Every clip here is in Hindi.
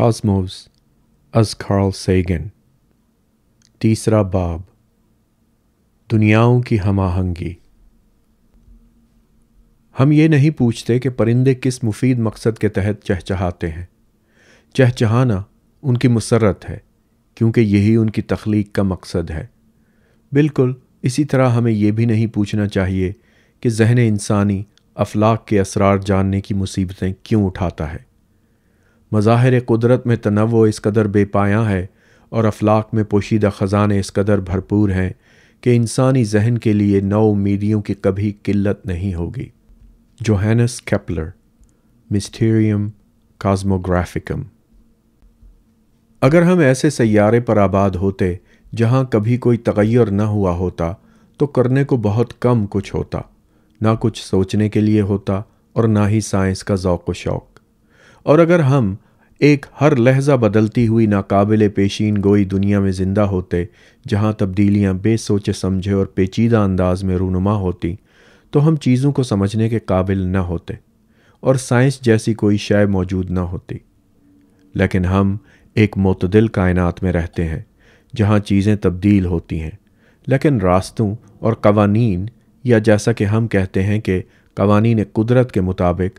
Cosmos अज कार्ल सेगन तीसरा बाब दुनियाओं की हम आहंगी हम ये नहीं पूछते कि परिंदे किस मुफीद मकसद के तहत चहचहाते हैं चहचहाना उनकी मुसरत है क्योंकि यही उनकी तख्लीक का मकसद है बिल्कुल इसी तरह हमें यह भी नहीं पूछना चाहिए कि जहन इंसानी अफलाक के असरार जानने की मुसीबतें क्यों उठाता है मज़ाहिर कुदरत में तनवो इस कदर बेपाया है और अफलाक में पोशीदा ख़जाने इस कदर भरपूर हैं कि इंसानी जहन के लिए नौ उम्मीदियों की कभी किल्लत नहीं होगी जोहनस कैपलर मिस्टीरियम काजमोग्राफिकम अगर हम ऐसे सैारे पर आबाद होते जहाँ कभी कोई तगैर न हुआ होता तो करने को बहुत कम कुछ होता ना कुछ सोचने के लिए होता और ना ही साइंस का ओक़ व शौक़ और अगर हम एक हर लहजा बदलती हुई नाकाबिल पेशीन गोई दुनिया में ज़िंदा होते जहाँ तब्दीलियाँ बेसोचे समझे और पेचीदा अंदाज में रूनुमा होती तो हम चीज़ों को समझने के काबिल न होते और साइंस जैसी कोई शय मौजूद न होती लेकिन हम एक मतदिल कायनात में रहते हैं जहाँ चीज़ें तब्दील होती हैं लेकिन रास्तों और कवानीन या जैसा कि हम कहते हैं कि कवानीन कुदरत के मुताबिक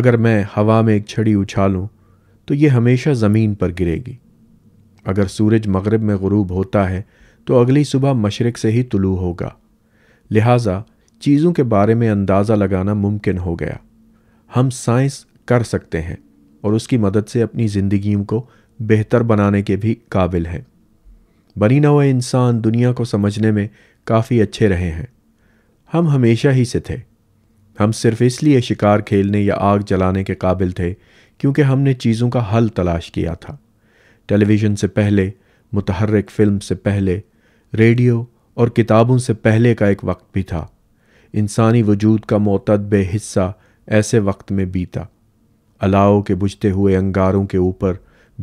अगर मैं हवा में एक छड़ी उछालूँ तो ये हमेशा ज़मीन पर गिरेगी अगर सूरज मगरब में गरूब होता है तो अगली सुबह मशरक़ से ही तुलू होगा लिहाजा चीज़ों के बारे में अंदाज़ा लगाना मुमकिन हो गया हम साइंस कर सकते हैं और उसकी मदद से अपनी ज़िंदगी को बेहतर बनाने के भी काबिल हैं बनी नवा इंसान दुनिया को समझने में काफ़ी अच्छे रहे हैं हम हमेशा ही से थे हम सिर्फ इसलिए शिकार खेलने या आग जलाने के काबिल थे क्योंकि हमने चीज़ों का हल तलाश किया था टेलीविज़न से पहले मुतहरक फिल्म से पहले रेडियो और किताबों से पहले का एक वक्त भी था इंसानी वजूद का मतदब हिस्सा ऐसे वक्त में बीता अलाव के बुझते हुए अंगारों के ऊपर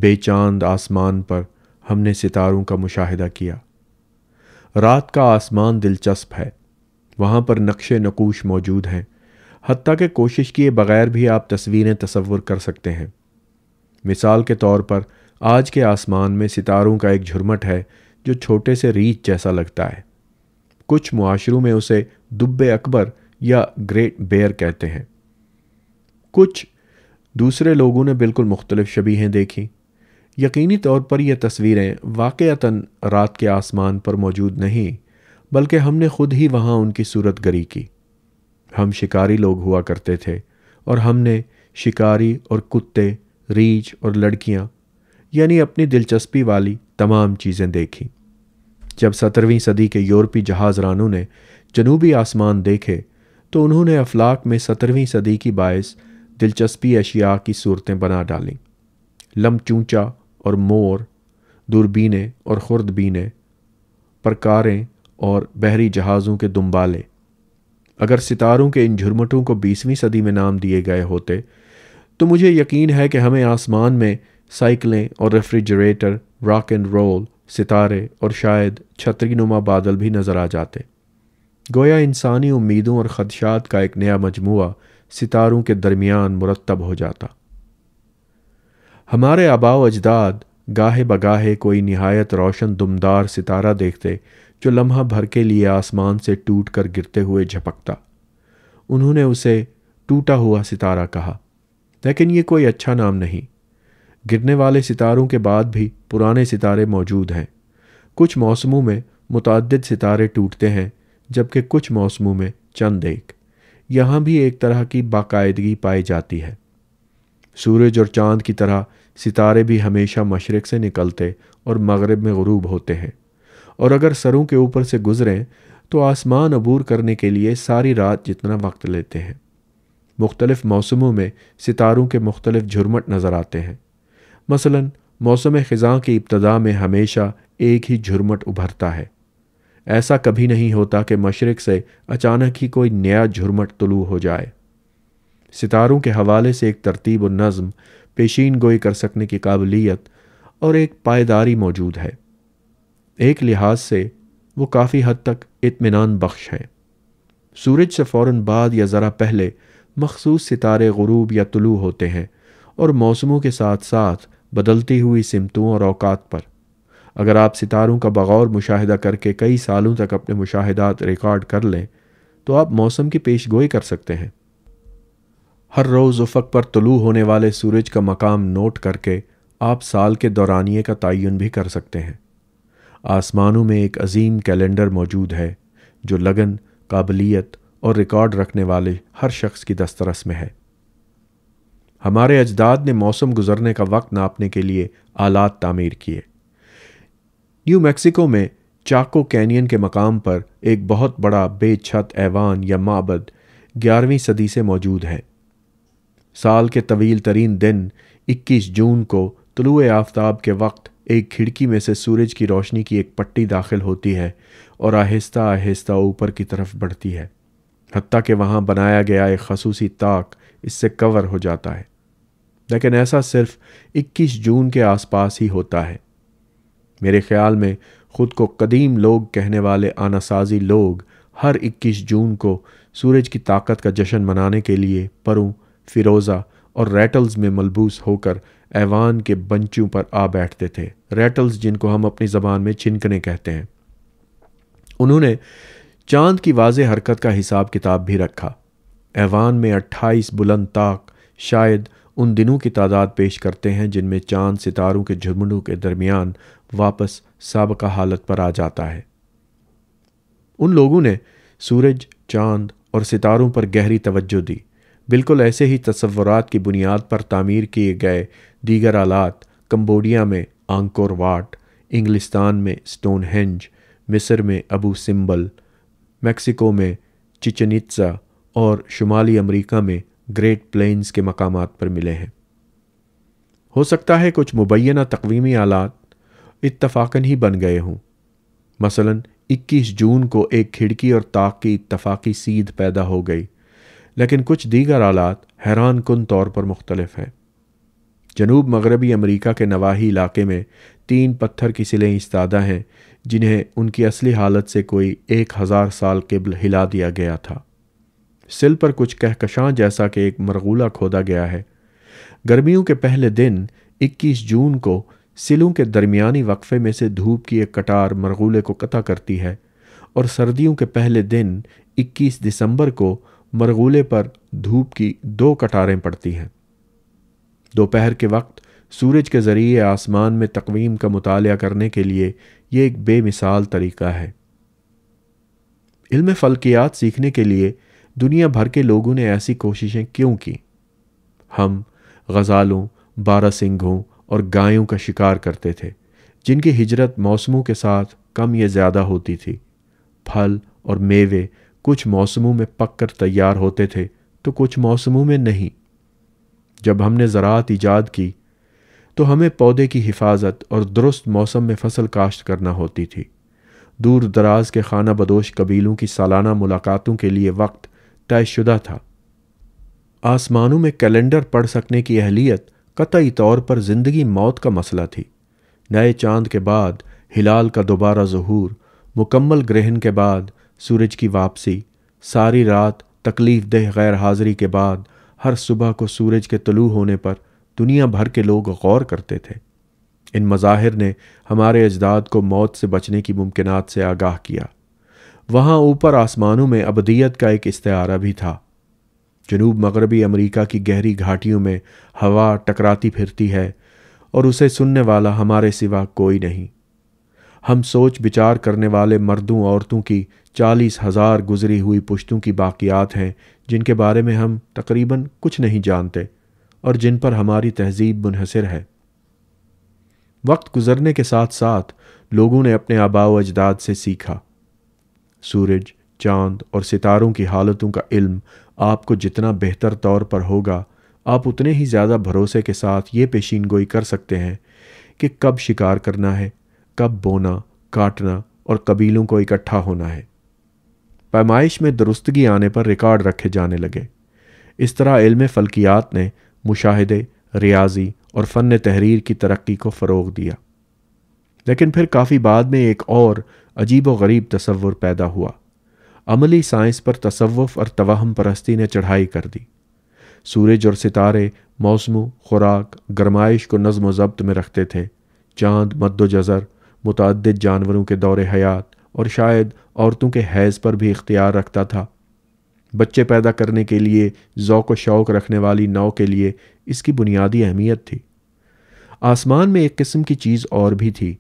बेचांद आसमान पर हमने सितारों का मुशाहिदा किया रात का आसमान दिलचस्प है वहाँ पर नक्शे नकूश मौजूद हैं हती के कोशिश किए बगैर भी आप तस्वीरें तस्वुर कर सकते हैं मिसाल के तौर पर आज के आसमान में सितारों का एक झुरमट है जो छोटे से रीच जैसा लगता है कुछ मुआशरों में उसे दुब्बे अकबर या ग्रेट बेयर कहते हैं कुछ दूसरे लोगों ने बिल्कुल मुख्तलिफ शबीहें देखी यकीनी तौर पर यह तस्वीरें वाक़ता रात के आसमान पर मौजूद नहीं बल्कि हमने खुद ही वहाँ उनकी सूरत गरी की हम शिकारी लोग हुआ करते थे और हमने शिकारी और कुत्ते रीछ और लड़कियाँ यानी अपनी दिलचस्पी वाली तमाम चीज़ें देखी जब सत्रहवीं सदी के यूरोपी जहाज़रानों ने जनूबी आसमान देखे तो उन्होंने अफलाक में सत्रहवीं सदी की बायस दिलचस्पी अशिया की सूरतें बना लम लमचूचा और मोर दूरबीने और खुर्दबीने प्रकारें और बहरी जहाज़ों के दुम्बाले अगर सितारों के इन झुरमटों को बीसवीं सदी में नाम दिए गए होते तो मुझे यकीन है कि हमें आसमान में साइकिलें और रेफ्रिजरेटर रॉक एंड रोल सितारे और शायद छतरीनुमा बादल भी नज़र आ जाते गोया इंसानी उम्मीदों और ख़दशात का एक नया मजमु सितारों के दरमियान मुरतब हो जाता हमारे आबाव अजदाद गाहे बगाहे कोई नहायत रोशन दुमदार सितारा देखते जो लम्हा भर के लिए आसमान से टूट कर गिरते हुए झपकता उन्होंने उसे टूटा हुआ सितारा कहा लेकिन ये कोई अच्छा नाम नहीं गिरने वाले सितारों के बाद भी पुराने सितारे मौजूद हैं कुछ मौसमों में मुतद सितारे टूटते हैं जबकि कुछ मौसमों में चंद एक यहाँ भी एक तरह की बाकायदगी पाई जाती है सूरज और चांद की तरह सितारे भी हमेशा मशरक़ से निकलते और मगरब में गरूब होते हैं और अगर सरों के ऊपर से गुज़रें तो आसमान अबूर करने के लिए सारी रात जितना वक्त लेते हैं मुख्तलिफ़ मौसमों में सितारों के मुख्तलिफ झुरमट नज़र आते हैं मसला मौसम ख़जा की इब्तदा में हमेशा एक ही झुरमट उभरता है ऐसा कभी नहीं होता कि मशरक़ से अचानक ही कोई नया झुरमट तुलू हो जाए सितारों के हवाले से एक तरतीब और नज़म पेशीन गोई कर सकने की काबिलियत और एक पायदारी मौजूद है एक लिहाज से वो काफ़ी हद तक इतमान बख्श हैं सूरज से फ़ौर बाद या ज़रा पहले मखसूस सितारे गरूब या तुलू होते हैं और मौसमों के साथ साथ बदलती हुई सिमतों और अवकात पर अगर आप सितारों का बगौर मुशाह करके कई सालों तक अपने मुशाहदात रिकॉर्ड कर लें तो आप मौसम की पेश गोई कर सकते हैं हर रोज़ उफक पर तुलू होने वाले सूरज का मकाम नोट करके आप साल के दौरानिए का तयन भी कर सकते हैं आसमानों में एक अजीम कैलेंडर मौजूद है जो लगन काबिलियत और रिकॉर्ड रखने वाले हर शख्स की दस्तरस में है हमारे अजदाद ने मौसम गुजरने का वक्त नापने के लिए आलात तामीर किए न्यू मैक्सिको में चाको कैनियन के मकाम पर एक बहुत बड़ा बेछत ऐवान या माबद ग्यारहवीं सदी से मौजूद है साल के तवील तरीन दिन 21 जून को तलुए आफ्ताब के वक्त एक खिड़की में से सूरज की रोशनी की एक पट्टी दाखिल होती है और आहिस्ता आहिस्ता ऊपर की तरफ बढ़ती है हती कि वहाँ बनाया गया एक खसूसी ताक इससे कवर हो जाता है लेकिन ऐसा सिर्फ 21 जून के आसपास ही होता है मेरे ख्याल में ख़ुद को कदीम लोग कहने वाले आनासाजी लोग हर 21 जून को सूरज की ताकत का जश्न मनाने के लिए परों फिरोज़ा और रैटल्स में मलबूस होकर ऐवान के बंचों पर आ बैठते थे रैटल्स जिनको हम अपनी ज़बान में छिनकने कहते हैं उन्होंने चांद की वाज हरकत का हिसाब किताब भी रखा ऐवान में अट्ठाईस बुलंद ताक शायद उन दिनों की तादाद पेश करते हैं जिनमें चांद सितारों के झुरमुनों के दरमियान वापस सबका हालत पर आ जाता है उन लोगों ने सूरज चांद और सितारों पर गहरी तवज्जो दी बिल्कुल ऐसे ही तस्वुरात की बुनियाद पर तामीर किए गए दीगर आलात कम्बोडिया में आंकोर वाट इंग्लिस्तान में स्टोन हेंज मिस्र में अबू सिम्बल मैक्सिको में चिचनित्सा और शुमाली अमरीका में ग्रेट प्लेन्स के मकाम पर मिले हैं हो सकता है कुछ मुबैना तकवीमी आलात इतफ़ाकन ही बन गए हों मसलन 21 जून को एक खिड़की और ताक की इतफ़ाकी सीध पैदा हो गई लेकिन कुछ दीगर आलात हैरान कन तौर पर मुख्तलफ हैं जनूब मगरबी अमरीका के नवाही इलाके में तीन पत्थर की सिलें इस इस्तादा हैं जिन्हें उनकी असली हालत से कोई एक हज़ार साल कबल हिला दिया गया था सिल पर कुछ कहकशां जैसा कि एक मरगूला खोदा गया है गर्मियों के पहले दिन इक्कीस जून को सिलों के दरमियानी वक्फे में से धूप की एक कटार मरगूले को कता करती है और सर्दियों के पहले दिन इक्कीस दिसंबर को मरगूले पर धूप की दो कटारें पड़ती हैं दोपहर के वक्त सूरज के ज़रिए आसमान में तकवीम का मुताल करने के लिए ये एक बेमिसाल तरीका है इल्म फलकियात सीखने के लिए दुनिया भर के लोगों ने ऐसी कोशिशें क्यों की हम गज़ालों बारा सिंघों और गायों का शिकार करते थे जिनकी हिजरत मौसमों के साथ कम या ज़्यादा होती थी फल और मेवे कुछ मौसमों में पककर तैयार होते थे तो कुछ मौसमों में नहीं जब हमने ज़रात ईजाद की तो हमें पौधे की हिफाजत और दुरुस्त मौसम में फसल काश्त करना होती थी दूर दराज के खाना बदोश कबीलों की सालाना मुलाकातों के लिए वक्त तयशुदा था आसमानों में कैलेंडर पढ़ सकने की अहलियत कतई तौर पर ज़िंदगी मौत का मसला थी नए चांद के बाद हिलाल का दोबारा जहूर मुकम्मल ग्रहण के बाद सूरज की वापसी सारी रात तकलीफ गैर हाजिरी के बाद हर सुबह को सूरज के तलू होने पर दुनिया भर के लोग गौर करते थे इन मज़ाहिर ने हमारे अजदाद को मौत से बचने की मुमकिन से आगाह किया वहाँ ऊपर आसमानों में अबदीत का एक इस्तारा भी था जनूब मगरबी अमरीका की गहरी घाटियों में हवा टकराती फिरती है और उसे सुनने वाला हमारे सिवा कोई नहीं हम सोच विचार करने वाले मर्दों औरतों की चालीस हज़ार गुजरी हुई पुश्तों की बाक़ियात हैं जिनके बारे में हम तकरीबन कुछ नहीं जानते और जिन पर हमारी तहजीब मुनहसर है वक्त गुजरने के साथ साथ लोगों ने अपने आबाव अजदाद से सीखा सूरज चांद और सितारों की हालतों का इल्म आपको जितना बेहतर तौर पर होगा आप उतने ही ज़्यादा भरोसे के साथ ये पेशीन गोई कर सकते हैं कि कब शिकार करना है कब बोना काटना और कबीलों को इकट्ठा होना है पैमाइश में दुरुस्तगी आने पर रिकॉर्ड रखे जाने लगे इस तरह इल्म फल्कियात ने मुशाहदे रियाजी और फ़न तहरीर की तरक्की को फ़रोग दिया लेकिन फिर काफ़ी बाद में एक और अजीब व गरीब तस्वुर पैदा हुआ अमली साइंस पर तसवुफ़ और तवाहम परस्ती ने चढ़ाई कर दी सूरज और सितारे मौसमों खुराक गरमाइश को नज़म व जब्त में रखते थे चांद मद्द जज़र मुतद जानवरों के दौरे हयात और शायद औरतों के हैज़ पर भी इख्तियार रखता था बच्चे पैदा करने के लिए व शौक़ रखने वाली नाव के लिए इसकी बुनियादी अहमियत थी आसमान में एक किस्म की चीज़ और भी थी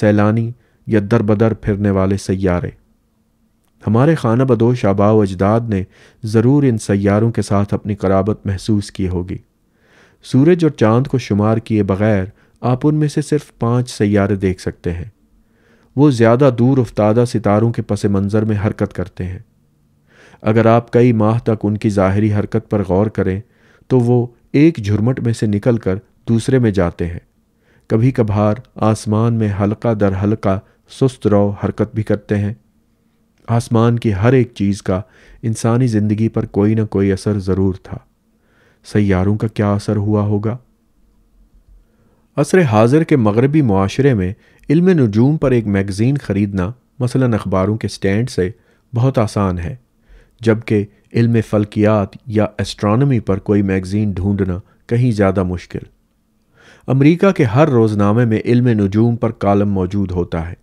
सैलानी या दर बदर फिरने वाले सैारे हमारे खाना बदोश आबा अजदाद ने ज़रूर इन सैारों के साथ अपनी कराबत महसूस की होगी सूरज और चांद को शुमार किए बगैर आप उनमें से सिर्फ पांच सैारे देख सकते हैं वो ज़्यादा दूर उफ्तादा सितारों के पस मंज़र में हरकत करते हैं अगर आप कई माह तक उनकी ज़ाहरी हरकत पर गौर करें तो वो एक झुरमट में से निकल कर दूसरे में जाते हैं कभी कभार आसमान में हल्का दर हल्का सुस्त रो हरकत भी करते हैं आसमान की हर एक चीज़ का इंसानी ज़िंदगी पर कोई ना कोई असर ज़रूर था सैारों का क्या असर हुआ होगा असर हाजिर के मगरबी माशरे में इल्म नजूम पर एक मैगज़ीन ख़रीदना मसला अखबारों के स्टैंड से बहुत आसान है जबकि इल्म फल्कियात या एस्ट्रानी पर कोई मैगज़ीन ढूँढना कहीं ज़्यादा मुश्किल अमरीका के हर रोज़नामे में इल्म नजूम पर कॉलम मौजूद होता है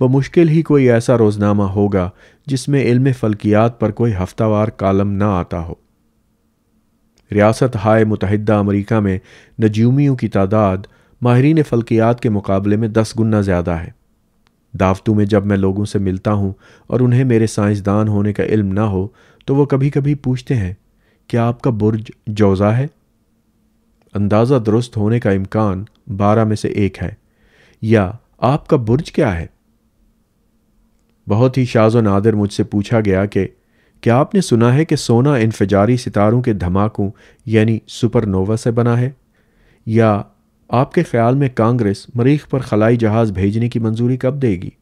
ब मुश्किल ही कोई ऐसा रोज़नामा होगा जिसमें इल्म फल्कियात पर कोई हफ्तावार कॉलम ना आता हो रियासत हाय मुतहदा अमरीका में नजूमियों की तादाद माहरीन फलकियात के मुकाबले में दस गुना ज़्यादा है दावतों में जब मैं लोगों से मिलता हूँ और उन्हें मेरे साइंसदान होने का इल्म ना हो तो वो कभी कभी पूछते हैं क्या आपका बुर्ज जौज़ा है अंदाज़ा दुरुस्त होने का इम्कान बारह में से एक है या आपका बुर्ज क्या है बहुत ही शाजो नादिर मुझसे पूछा गया कि क्या आपने सुना है कि सोना इन्फजारी सितारों के धमाकों यानी सुपरनोवा से बना है या आपके ख्याल में कांग्रेस मरीख पर खलाई जहाज भेजने की मंजूरी कब देगी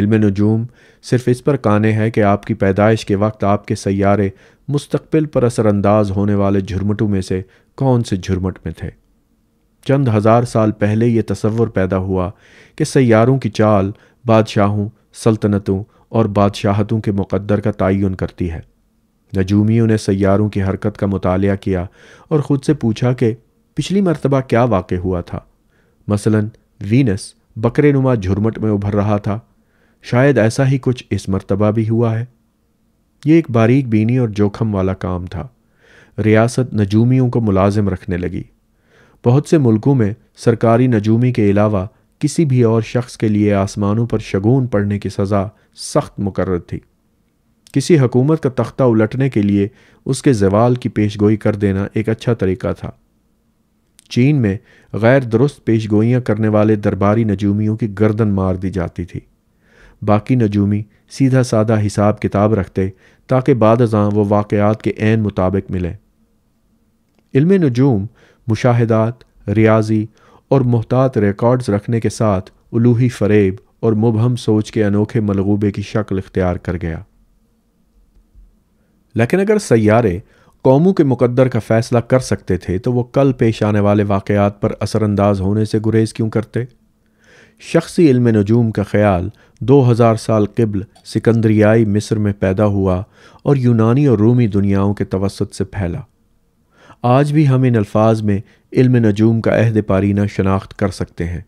इल्म नजूम सिर्फ इस पर काने है कि आपकी पैदाइश के वक्त आपके सैारे मुस्तबिल पर असरानंदाज होने वाले झुरमटों में से कौन से झुरमट में थे चंद हज़ार साल पहले यह तस्वर पैदा हुआ कि सैारों की चाल बादशाहों सल्तनतों और बादशाहतों के मुकदर का तयन करती है नजूमियों ने सैारों की हरकत का मुताल किया और ख़ुद से पूछा कि पिछली मरतबा क्या वाक़ हुआ था मसलन वीनस बकरे नुमा झुरमट में उभर रहा था शायद ऐसा ही कुछ इस मरतबा भी हुआ है ये एक बारीक बीनी और जोखम वाला काम था रियासत नजूमियों को मुलाजिम रखने लगी बहुत से मुल्कों में सरकारी नजूमी के अलावा किसी भी और शख्स के लिए आसमानों पर शगून पड़ने की सज़ा सख्त मुकर थी किसी हकूमत का तख्ता उलटने के लिए उसके जवाल की पेशगोई कर देना एक अच्छा तरीका था चीन में गैर दुरुस्त पेश गोइयाँ करने वाले दरबारी नजूमियों की गर्दन मार दी जाती थी बाकी नजूमी सीधा साधा हिसाब किताब रखते ताकि बाद वो वाक़ात के एन मुताबिक मिलें इल्म नजूम मुशाहदात रियाजी और मोहतात रिकॉर्ड्स रखने के साथ उलूही फरेब और मुबहम सोच के अनोखे मलगूबे की शक्ल इख्तियार कर गया लेकिन अगर सैारे कौमों के मुकद्दर का फैसला कर सकते थे तो वो कल पेश आने वाले वाकयात पर असरानंदाज होने से गुरेज क्यों करते शख्सी इल्म नजूम का ख्याल 2000 साल कबल सिकंदरियाई मिस्र में पैदा हुआ और यूनानी और रूमी दुनियाओं के तवसत से फैला आज भी हम इन अल्फाज में इल्म नजूम का अहद पारीना शनाख्त कर सकते हैं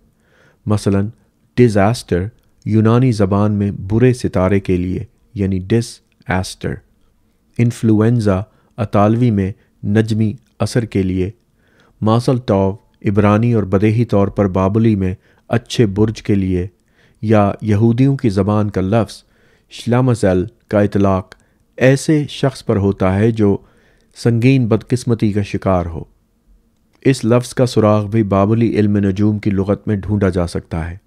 मसलन डिज़ास्टर यूनानी ज़बान में बुरे सितारे के लिए यानी डिस एस्टर इन्फ्लुएंज़ा अतालवी में नजमी असर के लिए मासल टॉव इबरानी और बदेही तौर पर बाबुली में अच्छे बुर्ज के लिए या यहूदियों की ज़बान का लफ्ज़ शलामसल का इतलाक़ ऐसे शख्स पर होता है जो संगीन बदकिस्मती का शिकार हो इस लफ्ज़ का सुराग भी बाबुली इल्म नजूम की लगत में ढूंढा जा सकता है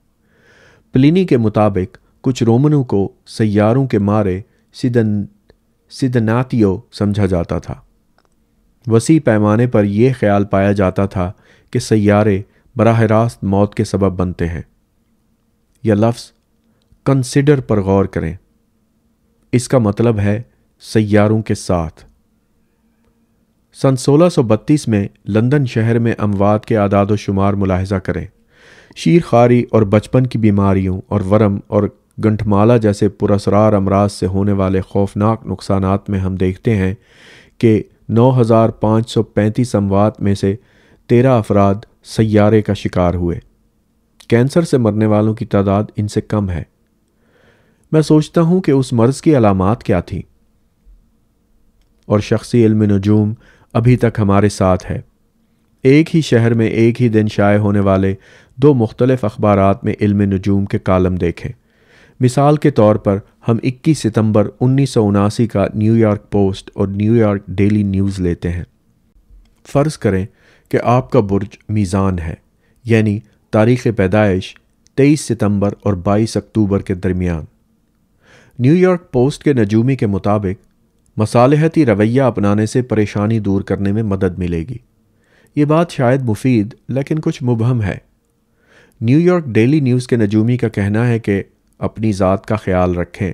प्लिनी के मुताबिक कुछ रोमनों को सैारों के मारे सिदन सिद्धनातियो समझा जाता था वसी पैमाने पर यह ख्याल पाया जाता था कि सैारे बरह रास्त मौत के सबब बनते हैं यह लफ्ज़ कंसिडर पर गौर करें इसका मतलब है सैारों के साथ सन 1632 में लंदन शहर में अमवात के आदाद शुमार मुलाहजा करें शीर खारी और बचपन की बीमारियों और वरम और गंठमाला जैसे पुरसरार अमराज से होने वाले खौफनाक नुकसान में हम देखते हैं कि 9535 अमवात में से तेरह अफराद सैारे का शिकार हुए कैंसर से मरने वालों की तादाद इनसे कम है मैं सोचता हूं कि उस मर्ज़ की अलामत क्या थी और शख्सी इल्म नजूम अभी तक हमारे साथ है एक ही शहर में एक ही दिन शाये होने वाले दो मुख्तलिफ अखबार में इल्म नजूम के कालम देखें मिसाल के तौर पर हम 21 सितंबर उन्नीस का न्यूयॉर्क पोस्ट और न्यूयॉर्क डेली न्यूज़ लेते हैं फ़र्ज़ करें कि आपका बुर्ज मीज़ान है यानी तारीख़ पैदाइश 23 सितंबर और 22 अक्टूबर के दरमियान न्यूयॉर्क पोस्ट के नजूमी के मुताबिक मसालहती रवैया अपनाने से परेशानी दूर करने में मदद मिलेगी ये बात शायद मुफीद लेकिन कुछ मुबहम है न्यूयॉर्क डेली न्यूज़ के नजूमी का कहना है कि अपनी ज़ात का ख्याल रखें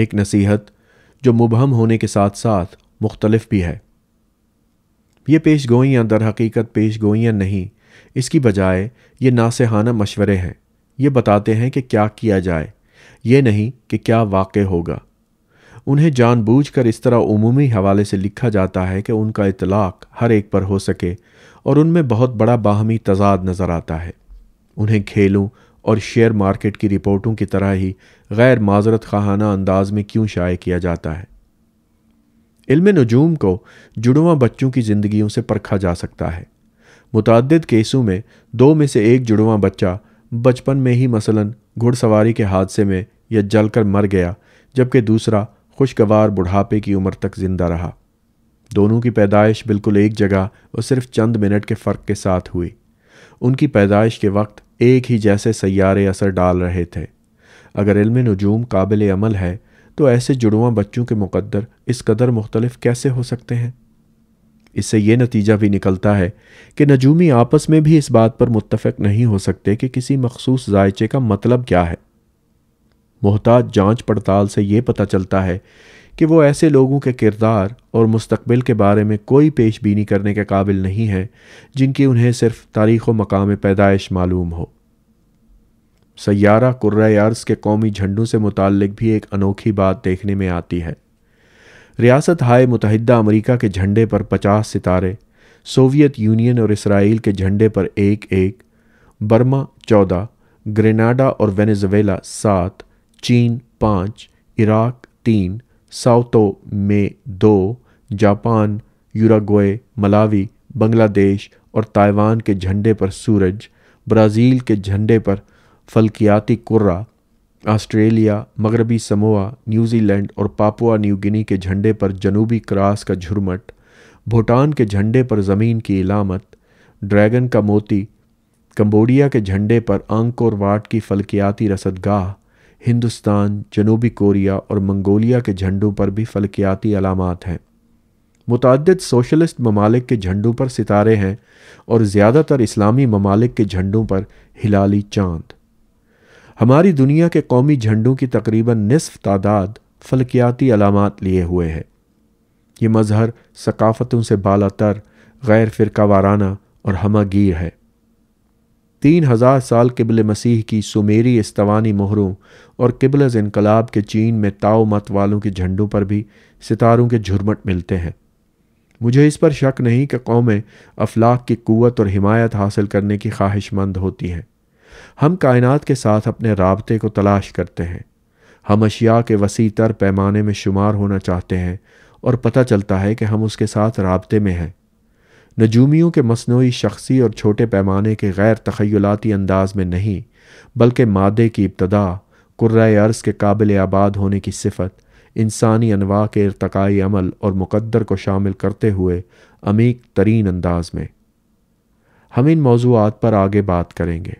एक नसीहत जो मुबहम होने के साथ साथ मुख्तलफ भी है ये पेश गोइयाँ दर हकीकत पेश गोइयाँ नहीं इसकी बजाय ये नासहाना मशवरे हैं ये बताते हैं कि क्या किया जाए ये नहीं कि क्या वाक़ होगा उन्हें जानबूझ कर इस तरह उमूमी हवाले से लिखा जाता है कि उनका इतलाक़ हर एक पर हो सके और उनमें बहुत बड़ा बाहमी तजाद नज़र आता है उन्हें खेलों और शेयर मार्केट की रिपोर्टों की तरह ही गैर माजरत खाना अंदाज में क्यों शाये किया जाता है इल्म नजूम को जुड़वा बच्चों की ज़िंदगियों से परखा जा सकता है मुतद केसों में दो में से एक जुड़वा बच्चा बचपन में ही मसलन घुड़सवारी के हादसे में या जलकर मर गया जबकि दूसरा खुशगवार बुढ़ापे की उम्र तक जिंदा रहा दोनों की पैदाइश बिल्कुल एक जगह और सिर्फ चंद मिनट के फ़र्क के साथ हुई उनकी पैदाइश के वक्त एक ही जैसे सैारे असर डाल रहे थे अगर इल्म नजूम काबिल अमल है तो ऐसे जुड़वा बच्चों के मुकद्दर इस कदर मुख्तलफ कैसे हो सकते हैं इससे यह नतीजा भी निकलता है कि नजूमी आपस में भी इस बात पर मुतफ़ नहीं हो सकते कि किसी मखसूस जायचे का मतलब क्या है मोहताज जांच पड़ताल से ये पता चलता है कि वो ऐसे लोगों के किरदार और मुस्तबिल के बारे में कोई पेशबीनी करने के काबिल नहीं है जिनकी उन्हें सिर्फ तारीख़ व मकाम पैदाइश मालूम हो सयारा कुर्रर्स के कौमी झंडों से मुतक भी एक अनोखी बात देखने में आती है रियासत हाय मुतहदा अमरीका के झंडे पर पचास सितारे सोवियत यूनियन और इसराइल के झंडे पर एक एक बर्मा चौदह ग्रेनाडा और वेनेजुएला सात चीन पाँच इराक तीन साउथो में दो जापान यूरागोए मलावी बांग्लादेश और ताइवान के झंडे पर सूरज ब्राज़ील के झंडे पर फल्कियाती कुर्रा ऑस्ट्रेलिया मगरबी समोआ न्यूजीलैंड और पापुआ न्यू गिनी के झंडे पर जनूबी क्रास का झुरमट भूटान के झंडे पर ज़मीन की इलामत ड्रैगन का मोती कंबोडिया के झंडे पर आंकोर वाट की फलकियाती रसदगाह हिंदुस्तान जनूबी कोरिया और मंगोलिया के झंडों पर भी फलकियाती अलामत हैं मुतद सोशलिस्ट ममालिक के झंडों पर सितारे हैं और ज़्यादातर इस्लामी ममालिक के झंडों पर हिलाली चांद हमारी दुनिया के कौमी झंडों की तकरीबन नसफ तादाद फलकियाती अलामत लिए हुए है ये मज़हर सकाफ़तों से बाला तर गैर फ़िरका वाराना और हमगीर है तीन हज़ार साल किबल मसीह की सुमेरी इस्तवानी मोहरों और किबलज इनकलाब के चीन में ताओ मत वालों के झंडों पर भी सितारों के झुरमट मिलते हैं मुझे इस पर शक नहीं कि कौमें अफलाक की क़वत और हिमायत हासिल करने की ख्वाहिशमंद होती हैं हम कायनात के साथ अपने रबते को तलाश करते हैं हम अशिया के वसी तर पैमाने में शुमार होना चाहते हैं और पता चलता है कि हम उसके साथ रबते में हैं नजूमियों के मसनू शख्सी और छोटे पैमाने के गैर तखयलाती अंदाज में नहीं बल्कि मादे की इब्तदा कुर्र अर्ज़ के काबिल आबाद होने की सिफत इंसानी अनवा के इरतकाई अमल और मुकद्दर को शामिल करते हुए अमीक तरीन अंदाज में हम इन मौजूद पर आगे बात करेंगे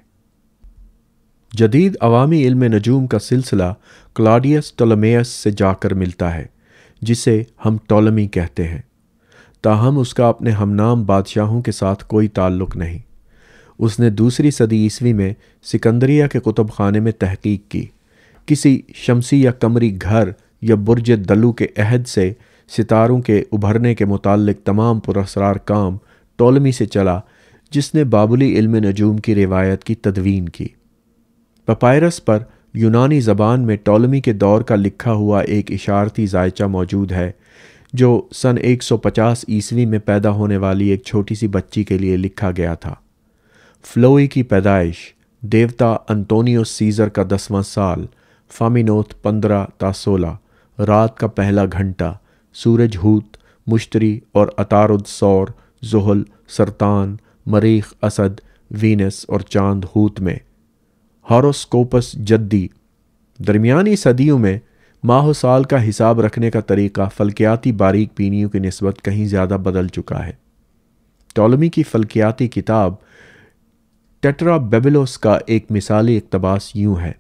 जदीद अवामी इल्म नजूम का सिलसिला क्लाडियस टोलमेयस से जाकर मिलता है जिसे हम टोलमी कहते हैं ताहम उसका अपने हमनाम बादशाहों के साथ कोई ताल्लुक नहीं उसने दूसरी सदी ईस्वी में सिकंदरिया के कुतुब खाने में तहकीक की किसी शमसी या कमरी घर या बुरज दलू के अहद से सितारों के उभरने के मुतालिक तमाम पुरसरार काम टोलमी से चला जिसने बाबुली इल्म नजूम की रिवायत की तदवीन की पपायरस पर यूनानी ज़बान में टॉलमी के दौर का लिखा हुआ एक इशारती जायचा मौजूद है जो सन 150 ईस्वी में पैदा होने वाली एक छोटी सी बच्ची के लिए लिखा गया था फ्लोई की पैदाइश देवता अंतोनियो सीज़र का दसवां साल फामिनोथ पंद्रह ता सोलह रात का पहला घंटा सूरज हूत मुश्तरी और अतारुद सौर जोहल सरतान मरीख असद वीनस और चांद हूत में हॉरोस्कोपस जद्दी दरमियानी सदियों में माह साल का हिसाब रखने का तरीका फलकियाती बारीक बीनियों की नस्बत कहीं ज़्यादा बदल चुका है टॉलमी की फलकियाती किताब टेट्रा बेबलोस का एक मिसाली इकतबास यूँ है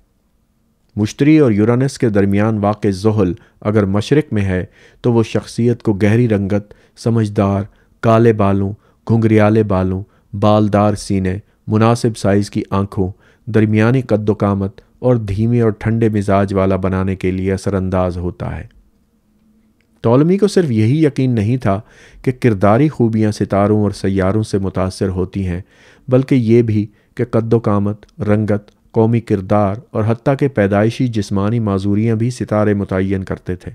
मुश्तरी और यूरानस के दरमियान वाक़ जहल अगर मशरक़ में है तो वह शख्सियत को गहरी रंगत समझदार काले बालों घुंघरियाले बालों बालदार सीने मुनासिब साइज़ की आँखों दरमिया कद्दोकामत और धीमे और ठंडे मिजाज वाला बनाने के लिए असरअंदाज होता है तोलमी को सिर्फ यही यकीन नहीं था कि किरदारी खूबियाँ सितारों और सैारों से मुतासर होती हैं बल्कि ये भी कि कद्दोकामत रंगत कौमी किरदार और हती के पैदाइशी जिसमानी माजूरियाँ भी सितारे मुतन करते थे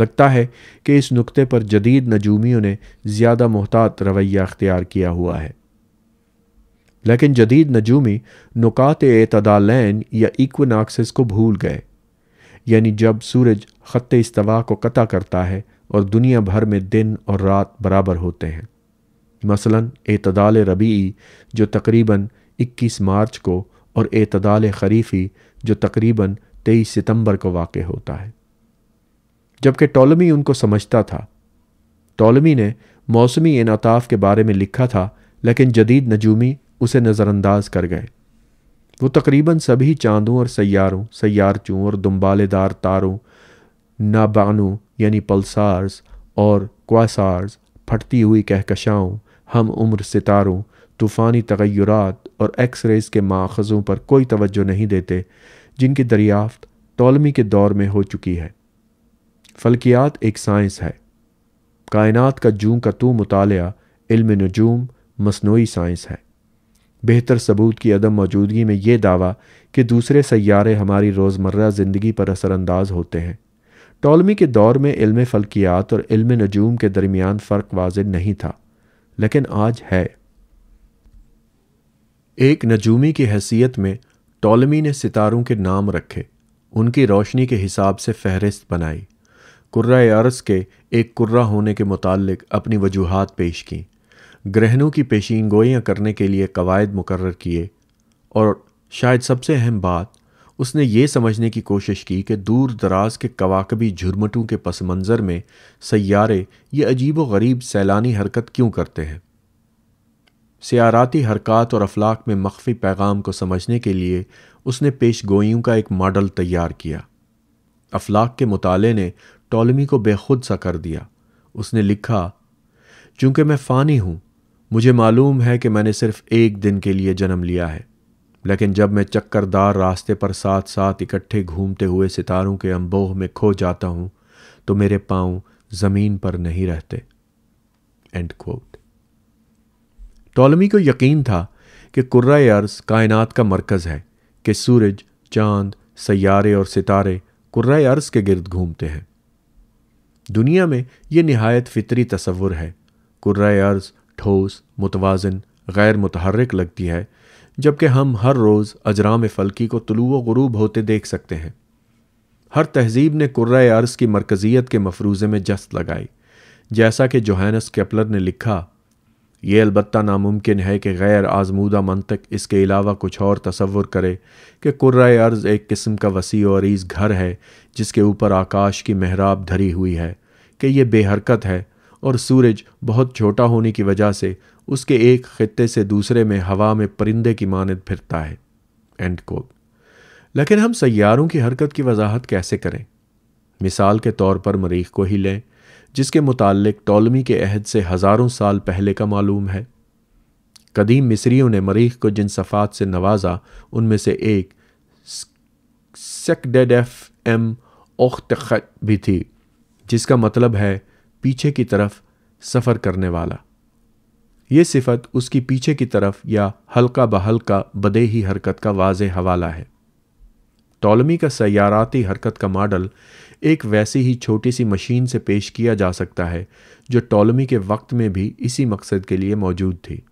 लगता है कि इस नुक्ते पर जदीद नजूमियों ने ज़्यादा मोहतात रवैया अख्तियार किया हुआ है लेकिन जदीद नजूमी नुकात एतदालैन या इक्वनाक्सिस को भूल गए यानी जब सूरज ख़त इस्तवा को कता करता है और दुनिया भर में दिन और रात बराबर होते हैं मसलन एतदाल रबी जो तकरीबन 21 मार्च को और एतदाल खरीफी जो तकरीबन 23 सितंबर को वाक़ होता है जबकि टोलमी उनको समझता था टोलमी ने मौसमी इनताफ़ के बारे में लिखा था लेकिन जदीद नजूमी उसे नज़रअंदाज कर गए वो तकरीबन सभी चांदों और सैारों सैारचों और दुम्बालेदार तारों नाबानों यानी पल्सार्स और क्वासार्स फटती हुई कहकशाओं हम उम्र सितारों तूफ़ानी तगैरत और एक्स रेज के माखज़ों पर कोई तवज्जो नहीं देते जिनकी दरियाफ्त तोलमी के दौर में हो चुकी है फल्कियात एक साइंस है कायनात का जू का तू मुताल इल्म नजूम मसनू साइंस है बेहतर सबूत की अदम मौजूदगी में यह दावा कि दूसरे सैारे हमारी रोज़मर्रा ज़िंदगी पर असरानंदाज होते हैं टॉलमी के दौर में इल्म फल्कियात और इल्म नजूम के दरमियान फ़र्क वाज नहीं था लेकिन आज है एक नजूमी की हैसियत में टॉलमी ने सितारों के नाम रखे उनकी रोशनी के हिसाब से फहरिस्त बनाई कुर्रा अर्स के एक कुर्रा होने के मुतालिक अपनी वजूहत पेश की ग्रहणों की पेशीन गोइयाँ करने के लिए कवायद मुकर किए और शायद सबसे अहम बात उसने ये समझने की कोशिश की कि दूर दराज के कवाकबी झुरमटों के पस मंज़र में सैारे ये अजीब व गरीब सैलानी हरकत क्यों करते हैं सियाराती हरकत और अफलाक में मख्फी पैगाम को समझने के लिए उसने पेश गोइयों का एक मॉडल तैयार किया अफलाक के मुताले ने टॉलमी को बेखुद सा कर दिया उसने लिखा चूँकि मैं फ़ानी हूँ मुझे मालूम है कि मैंने सिर्फ एक दिन के लिए जन्म लिया है लेकिन जब मैं चक्करदार रास्ते पर साथ साथ इकट्ठे घूमते हुए सितारों के अम्बोह में खो जाता हूं तो मेरे पांव ज़मीन पर नहीं रहते एंड क्वोट टॉलमी को यकीन था कि कुर्रा अर्ज कायनात का मरकज़ है कि सूरज चांद सैारे और सितारे कुर्रा अर्ज के गिरद घूमते हैं दुनिया में यह नहायत फ़ितरी तस्वुर है कुर्रा अर्ज ठोस मुतवाजन गैर मुतहरक लगती है जबकि हम हर रोज़ अजराम फ़लकी को तलु व होते देख सकते हैं हर तहजीब ने कुर्र अर्ज़ की मरकज़ियत के मफरूज़े में जस्त लगाई जैसा कि जोहैनस कैपलर ने लिखा ये अलबत् नामुमकिन है कि गैर आजमूदा मनतक इसके अलावा कुछ और तस्वुर करे कि कुर्र अर्ज़ एक किस्म का वसी और ईज़ घर है जिसके ऊपर आकाश की महराब धरी हुई है कि यह बेहरकत है और सूरज बहुत छोटा होने की वजह से उसके एक खत्े से दूसरे में हवा में परिंदे की मानद फिरता है एंड को लेकिन हम सैारों की हरकत की वजाहत कैसे करें मिसाल के तौर पर मरीख को ही लें जिसके मुतालिक टॉलमी के अहद से हज़ारों साल पहले का मालूम है कदीम मिस्रियों ने मरीख को जिन सफ़ात से नवाजा उनमें से एक सेकडेड एफ एम ओख्त भी थी जिसका मतलब है पीछे की तरफ सफ़र करने वाला ये सिफत उसकी पीछे की तरफ या हल्का बहल्का बदेही हरकत का वाज हवाला है टॉलमी का सयाराती हरकत का मॉडल एक वैसी ही छोटी सी मशीन से पेश किया जा सकता है जो टॉलमी के वक्त में भी इसी मकसद के लिए मौजूद थी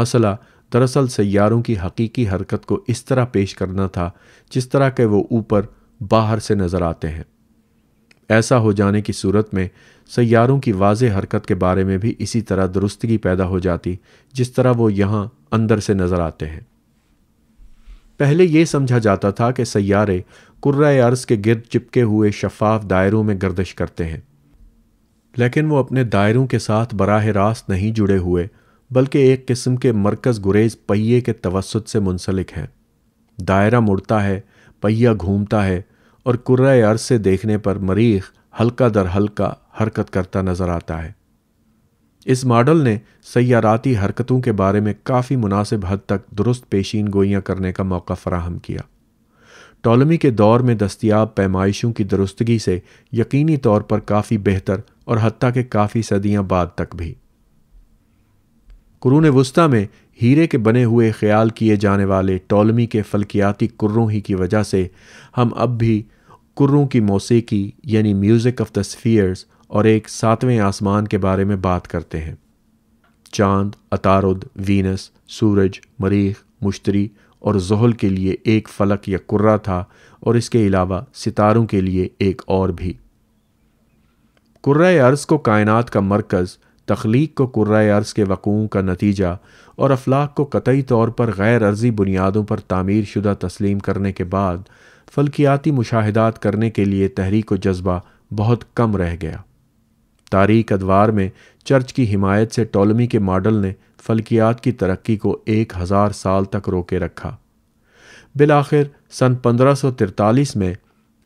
मसला दरअसल सैारों की हकीकी हरकत को इस तरह पेश करना था जिस तरह के वो ऊपर बाहर से नज़र आते हैं ऐसा हो जाने की सूरत में सैारों की वाज हरकत के बारे में भी इसी तरह दुरुस्तगी पैदा हो जाती जिस तरह वो यहाँ अंदर से नज़र आते हैं पहले यह समझा जाता था कि सैारे कुर्रा अर्ज के गिरद चिपके हुए शफाफ दायरों में गर्दिश करते हैं लेकिन वो अपने दायरों के साथ बराह रास्त नहीं जुड़े हुए बल्कि एक किस्म के मरकज़ गुरेज पहिए के तवसत से मुंसलिक हैं दायरा मुड़ता है पहिया घूमता है और कुर्रा अर्ज से देखने पर मरीख हल्का दर हल्का हरकत करता नजर आता है इस मॉडल ने सयाराती हरकतों के बारे में काफ़ी मुनासिब हद तक दुरुस्त पेशीन गोइयाँ करने का मौका फराहम किया टॉलमी के दौर में दस्तियाब पैमाइशों की दुरुस्तगी से यकीनी तौर पर काफ़ी बेहतर और हती के काफ़ी सदियां बाद तक भी कुरून वस्ता में हीरे के बने हुए ख्याल किए जाने वाले टॉलमी के फलकियाती कुर्रों ही की वजह से हम अब भी कुर्रों की मौसीकी यानी म्यूज़िक ऑफ द स्फीयर्स और एक सातवें आसमान के बारे में बात करते हैं चांद अतारुद वीनस सूरज मरीख मुश्तरी और जहल के लिए एक फलक या कुर्रा था और इसके अलावा सितारों के लिए एक और भी कुर्रा अर्ज़ को कायनात का मरकज़ तख्लीक को कुर्रा अर्ज़ के वक़ूँ का नतीजा और अफलाक को कतई तौर पर गैर अर्जी बुनियादों पर तामीर शुदा तस्लीम करने के बाद फल्कियाती मुशाहदात करने के लिए तहरीक जज्बा बहुत कम रह गया तारीख अदवार में चर्च की हिमायत से टोलमी के मॉडल ने फल्कियात की तरक्की को एक हज़ार साल तक रोके रखा बिल आखिर सन 1543 में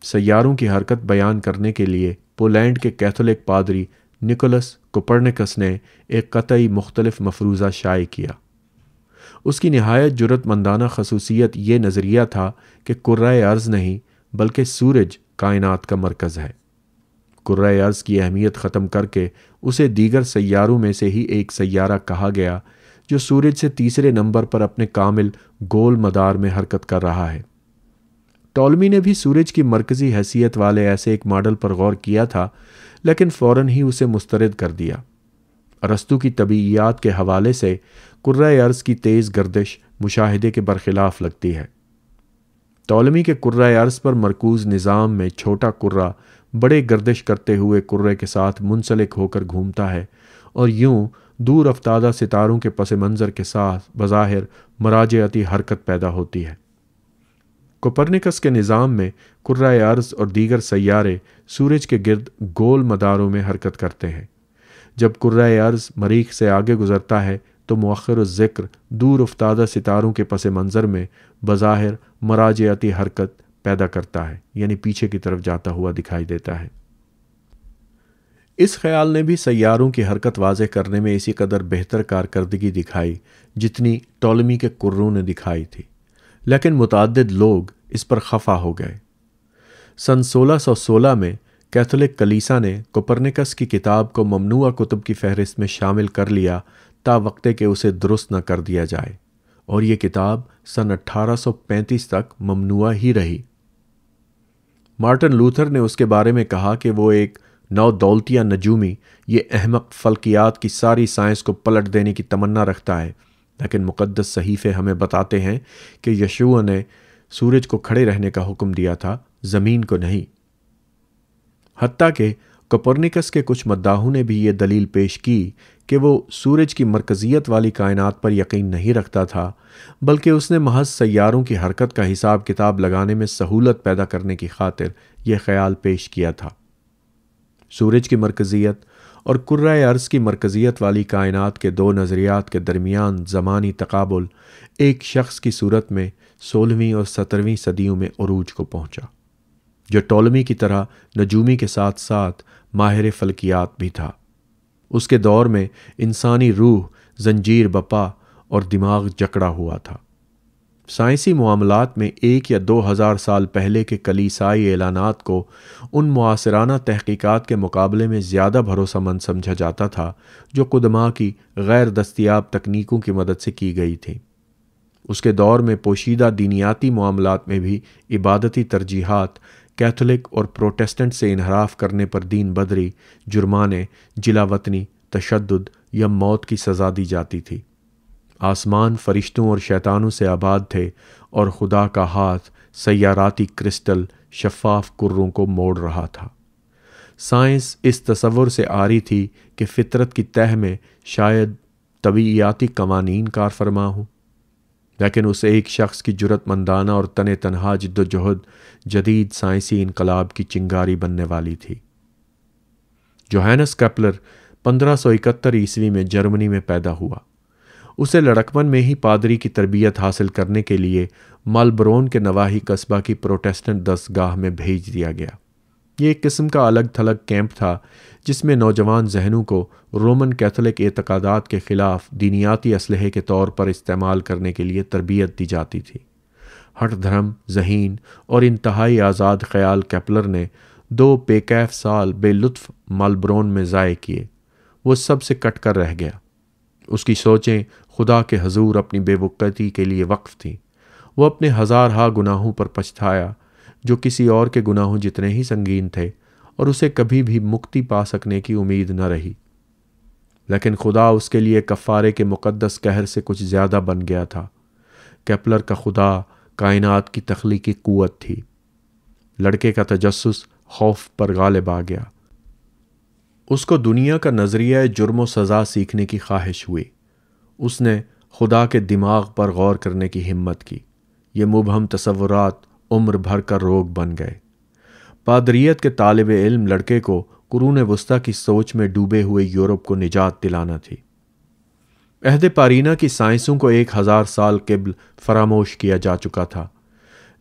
सैारों की हरकत बयान करने के लिए पोलैंड के कैथोलिक पादरी निकोलस कोपरनिकस ने एक कतई मुख्तलफ मफरूज़ा शाये किया उसकी नहायत जरूरतमंदाना खसूसियत ये नज़रिया था कि कुर्राए अर्ज़ नहीं बल्कि सूरज कायनात का मरकज़ है कुर्राए अर्ज़ की अहमियत ख़त्म करके उसे दीगर सैारों में से ही एक सैारा कहा गया जो सूरज से तीसरे नंबर पर अपने कामिल गोल मदार में हरकत कर रहा है टॉलमी ने भी सूरज की मरकज़ी हैसियत वाले ऐसे एक मॉडल पर गौर किया था लेकिन फ़ौर ही उसे मुस्तरद कर दिया अरस्तु की तबीयात के हवाले से कुर्र की तेज़ गर्दिश मुशाहे के बरखिलाफ लगती है तोलमी के कुर्र अर्ज़ पर मरकूज़ निज़ाम में छोटा कुर्रा बड़े गर्दिश करते हुए कुर्रे के साथ मुंसलिक होकर घूमता है और यूं दूर अफ्तादा सितारों के पस मंज़र के साथ बज़ाहिर मराजयाती हरकत पैदा होती है कोपरनिकस के निज़ाम में कुर्रा अर्ज़ और दीगर सैारे सूरज के गिरद गोल मदारों में हरकत करते हैं जब अर्ज़ मरीख से आगे गुजरता है तो मौखर ज़िक्र दूर उफ्तादा सितारों के पस मंज़र में बज़ाहिर मराजियाती हरकत पैदा करता है यानी पीछे की तरफ जाता हुआ दिखाई देता है इस ख्याल ने भी सैारों की हरकत वाज करने में इसी कदर बेहतर कारकरी दिखाई जितनी टोलमी के कुर्रों ने दिखाई थी लेकिन मुतद लोग इस पर खफा हो गए सन सोलह सौ सोलह में कैथोलिक कलीसा ने कोपरनिकस की किताब को ममनुआ कुतुब की फहरिस्त में शामिल कर लिया ता वक्ते के उसे दुरुस्त न कर दिया जाए और ये किताब सन 1835 तक ममनुआ ही रही मार्टिन लूथर ने उसके बारे में कहा कि वो एक नौ दौलतिया नजूमी ये अहमक फलकियात की सारी साइंस को पलट देने की तमन्ना रखता है लेकिन मुकद्दस सहीफ़े हमें बताते हैं कि यशुआ ने सूरज को खड़े रहने का हुक्म दिया था ज़मीन को नहीं हती के कपर्निकस के कुछ मद्दाहों ने भी ये दलील पेश की कि वो सूरज की मरकज़ियत वाली कायनात पर यकीन नहीं रखता था बल्कि उसने महज सैारों की हरकत का हिसाब किताब लगाने में सहूलत पैदा करने की खातिर यह ख्याल पेश किया था सूरज की मरकज़ियत और कुर्रा अर्ज़ की मरकज़ियत वाली कायनात के दो नज़रियात के दरमियान ज़मानी तकाबुल एक शख्स की सूरत में सोलहवीं और सत्रहवीं सदियों में अरूज को पहुँचा जो टोलमी की तरह नजूमी के साथ साथ माहिर फलकियात भी था उसके दौर में इंसानी रूह जंजीर बपा और दिमाग जकड़ा हुआ था साइंसी मामलों में एक या दो हज़ार साल पहले के कलीसाई ऐलानात को उन मुआसराना तहकीक़ात के मुकाबले में ज़्यादा भरोसामंद समझा जाता था जो कुदमा की गैर दस्तियाब तकनीकों की मदद से की गई थी उसके दौर में पोशीदा दीनियाती मामलों में भी इबादती तरजीहत कैथोलिक और प्रोटेस्टेंट से इनहराफ करने पर दीन बदरी जुर्माने जिलावतनी तशद या मौत की सज़ा दी जाती थी आसमान फरिश्तों और शैतानों से आबाद थे और खुदा का हाथ सयाराती क्रिस्टल शफाफ कुर्रों को मोड़ रहा था साइंस इस तस्वुर से आ रही थी कि फ़ितरत की तह में शायद तबीयाती कवानीन कार फरमा हूँ लेकिन उस एक शख्स की जरूरतमंदाना और तन तनहा जद्दोजहद जदीद साइंसी इनकलाब की चिंगारी बनने वाली थी जोहैनस कैपलर 1571 ईस्वी में जर्मनी में पैदा हुआ उसे लड़कपन में ही पादरी की तरबियत हासिल करने के लिए मालबरोन के नवाही कस्बा की प्रोटेस्टेंट दसगाह में भेज दिया गया ये एक किस्म का अलग थलग कैंप था जिसमें नौजवान जहनों को रोमन कैथोलिक एतकादात के ख़िलाफ़ दीनियाती इसलहे के तौर पर इस्तेमाल करने के लिए तरबियत दी जाती थी हट धर्म जहीन और इंतहाई आज़ाद ख्याल कैपलर ने दो बेकैफ साल बेलुत्फ मालब्रोन में ज़ाय किए वो सब से कट कर रह गया उसकी सोचें खुदा के हजूर अपनी बेवकती के लिए वक्फ़ थीं वो अपने हज़ार हा गुनाहों पर पछताया जो किसी और के गुनाहों जितने ही संगीन थे और उसे कभी भी मुक्ति पा सकने की उम्मीद न रही लेकिन खुदा उसके लिए कफ़ारे के मुकद्दस कहर से कुछ ज़्यादा बन गया था कैपलर का खुदा कायनात की तख्लीकी क़वत थी लड़के का तजस्स खौफ पर गालिब आ गया उसको दुनिया का नज़रिया जुर्म सज़ा सीखने की ख्वाहिश हुई उसने खुदा के दिमाग पर गौर करने की हिम्मत की ये मुबहम तस्वुरात उम्र भर का रोग बन गए पादरीत के तालब इल्म लड़के को कुरून वस्ता की सोच में डूबे हुए यूरोप को निजात दिलाना थी अहद पारीना की साइंसों को एक हज़ार साल कबल फरामोश किया जा चुका था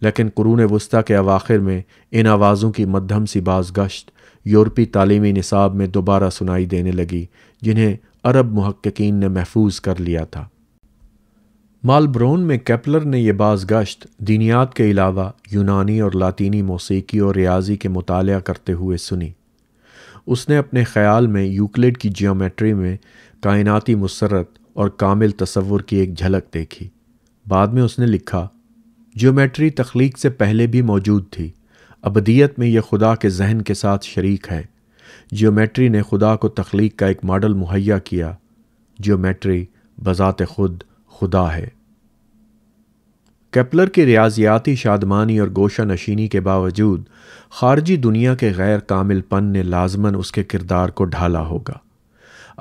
लेकिन कुरून वस्ती के अवाखिर में इन आवाज़ों की मध्यम सी बाजगश्त यूरोपी तालीमी निसाब में दोबारा सुनाई देने लगी जिन्हें अरब महक्कीन ने महफूज कर लिया था मालब्रोन में कैपलर ने यह ये गश्त दीनियात के अलावा यूनानी और लातीनी मौसीकी और रियाजी के मुताल करते हुए सुनी उसने अपने ख्याल में यूक्लिड की जियोमेट्री में कायनती मसरत और कामिल तस्वुर की एक झलक देखी बाद में उसने लिखा जियोमेट्री तख्लीक से पहले भी मौजूद थी अबदियत में यह खुदा के जहन के साथ शर्क है जियोमेट्री ने खुदा को तख्लीक का एक मॉडल मुहैया किया जियोमेट्री बज़ात खुद खुदा है कैपलर के रियाजियाती शादमानी और गोशा नशीनी के बावजूद खारजी दुनिया के गैर कामिल पन ने लाजमन उसके किरदार को ढाला होगा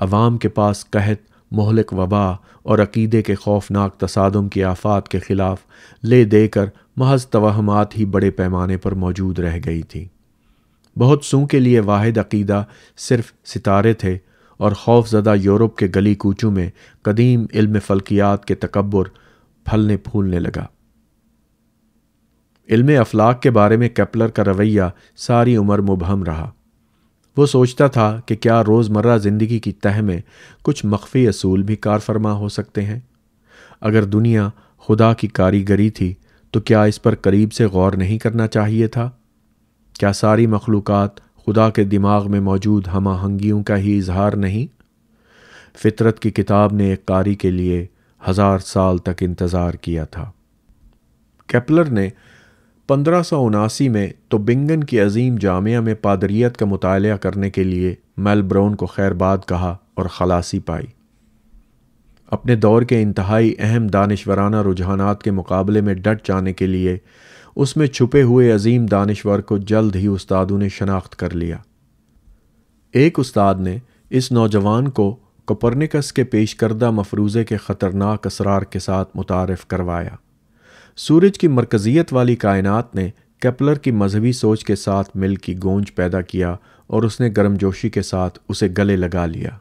अवाम के पास कहत मोहलिक वबा और अकीदे के खौफनाक तसादम की आफात के ख़िलाफ़ ले देकर महज तोहमात ही बड़े पैमाने पर मौजूद रह गई थी बहुत सू के लिए वाहिद अकीदा सिर्फ सितारे थे और खौफजदा यूरोप के गली कूचों में कदीम इल्म फलकियात के तकबर फलने फूलने लगा इल्म अफलाक के बारे में कैपलर का रवैया सारी उम्र मुबहम रहा वो सोचता था कि क्या रोज़मर्रा ज़िंदगी की तह में कुछ मख्फी असूल भी कार फरमा हो सकते हैं अगर दुनिया खुदा की कारीगरी थी तो क्या इस पर करीब से गौर नहीं करना चाहिए था क्या सारी मखलूक़ात खुदा के दिमाग में मौजूद हम आहंगियों का ही इजहार नहीं फितरत की किताब ने एक कारी के लिए हज़ार साल तक इंतज़ार किया था कैपलर ने पंद्रह में तो बिंगन की अजीम जामिया में पादरीत का मुताल करने के लिए मेलब्रोन को खैरबाद कहा और खलासी पाई अपने दौर के इंतहाई अहम दानशवराना रुझानात के मुकाबले में डट जाने के लिए उसमें छुपे हुए अजीम दानश्वर को जल्द ही उस्तादों ने शनाख्त कर लिया एक उस्ताद ने इस नौजवान को कोपरनिकस के पेश करदा मफरूज़े के ख़तरनाक असरार के साथ मुतारफ़ करवाया सूरज की मरकज़ियत वाली कायनात ने कैपलर की मजहबी सोच के साथ मिल की गूंज पैदा किया और उसने गर्मजोशी के साथ उसे गले लगा लिया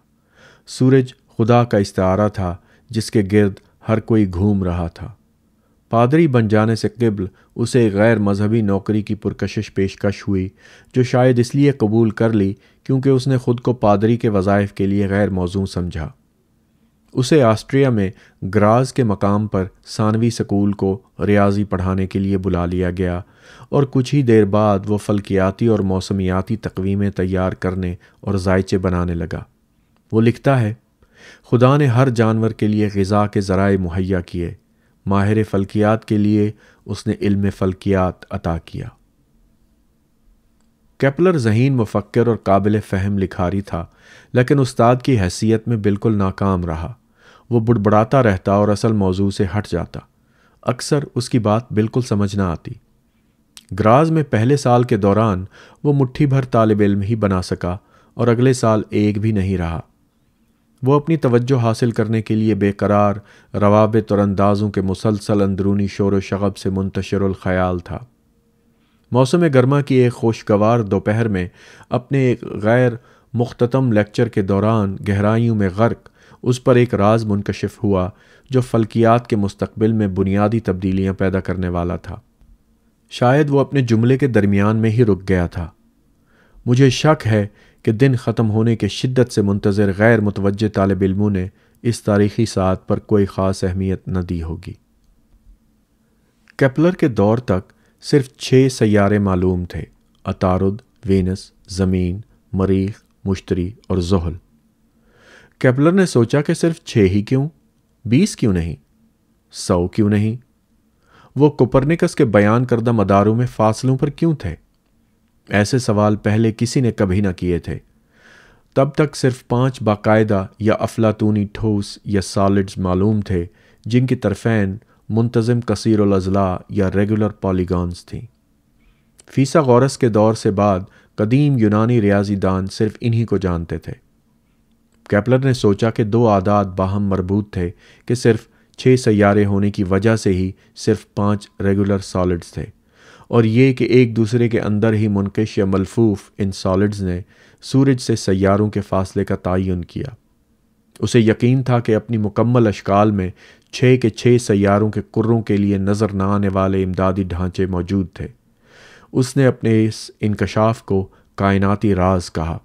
सूरज खुदा का इस्तारा था जिसके गिरद हर कोई घूम रहा था पादरी बन जाने से कबल उसे गैर मजहबी नौकरी की पुरकशिश पेशकश हुई जो शायद इसलिए कबूल कर ली क्योंकि उसने ख़ुद को पादरी के वज़ाइफ़ के लिए गैर मौजू समझा उसे आस्ट्रिया में ग्राज के मकाम पर सानवी स्कूल को रियाजी पढ़ाने के लिए बुला लिया गया और कुछ ही देर बाद वो फलकियाती और मौसमियाती तकवीमें तैयार करने और जायचे बनाने लगा वो लिखता है खुदा ने हर जानवर के लिए गज़ा के ज़रा मुहैया किए माहिर फ़ल्कियात के लिए उसने इल्म फ़ल्कियात अता किया कैपलर जहीन मुफक्र और काबिल फ़हम लिखारी था लेकिन उस्ताद की हैसियत में बिल्कुल नाकाम रहा वो बुड़बड़ाता रहता और असल मौजू से हट जाता अक्सर उसकी बात बिल्कुल समझ ना आती ग्राज में पहले साल के दौरान वो मुट्ठी भर तालब इल्म ही बना सका और अगले साल एक भी नहीं रहा वह अपनी तवज्जो हासिल करने के लिए बेकरार रवाबित और अंदाज़ों के मुसलसल अंदरूनी शोर शगब से मुंतशर ख्याल था मौसम गर्मा की एक खुशगवार दोपहर में अपने एक गैर मुख्तम लेक्चर के दौरान गहराइयों में गर्क उस पर एक राज मुनकशिफ हुआ जो फल्कियात के मुस्तबिल में बुनियादी तब्दीलियाँ पैदा करने वाला था शायद वह अपने जुमले के दरमियान में ही रुक गया था मुझे शक है कि दिन ख़त्म होने के शिद्दत से मुंतज़र गैर मुतवजह तालब इलमों ने इस तारीख़ी सात पर कोई ख़ास अहमियत न दी होगी कैपलर के दौर तक सिर्फ छः सैारे मालूम थे अतारुद वेनस ज़मीन मरीख मुश्तरी और जहल कैपलर ने सोचा कि सिर्फ छः ही क्यों बीस क्यों नहीं सौ क्यों नहीं वो कुपरनिकस के बयान करदा मदारों में फासलों पर क्यों थे ऐसे सवाल पहले किसी ने कभी ना किए थे तब तक सिर्फ पांच बाकायदा या अफलातूनी ठोस या सॉलिड्स मालूम थे जिनकी तरफेन मुंतज़म कसर अज़ला या रेगुलर पॉलीगॉन्स थीं फ़ीसा गौरस के दौर से बाद कदीम यूनानी रियाजी दान सिर्फ इन्हीं को जानते थे कैपलर ने सोचा कि दो आदात बाहम मरबूत थे कि सिर्फ छः सैारे होने की वजह से ही सिर्फ पांच रेगुलर सॉलिड्स थे और ये कि एक दूसरे के अंदर ही मुनकश या मलफूफ इन सॉलिड्स ने सूरज से सैारों के फासले का तयन किया उसे यकीन था कि अपनी मुकम्मल अशकाल में छः के छः सैारों के कुर्रों के लिए नज़र न आने वाले इमदादी ढांचे मौजूद थे उसने अपने इस इनकशाफ को कायनाती राज कहा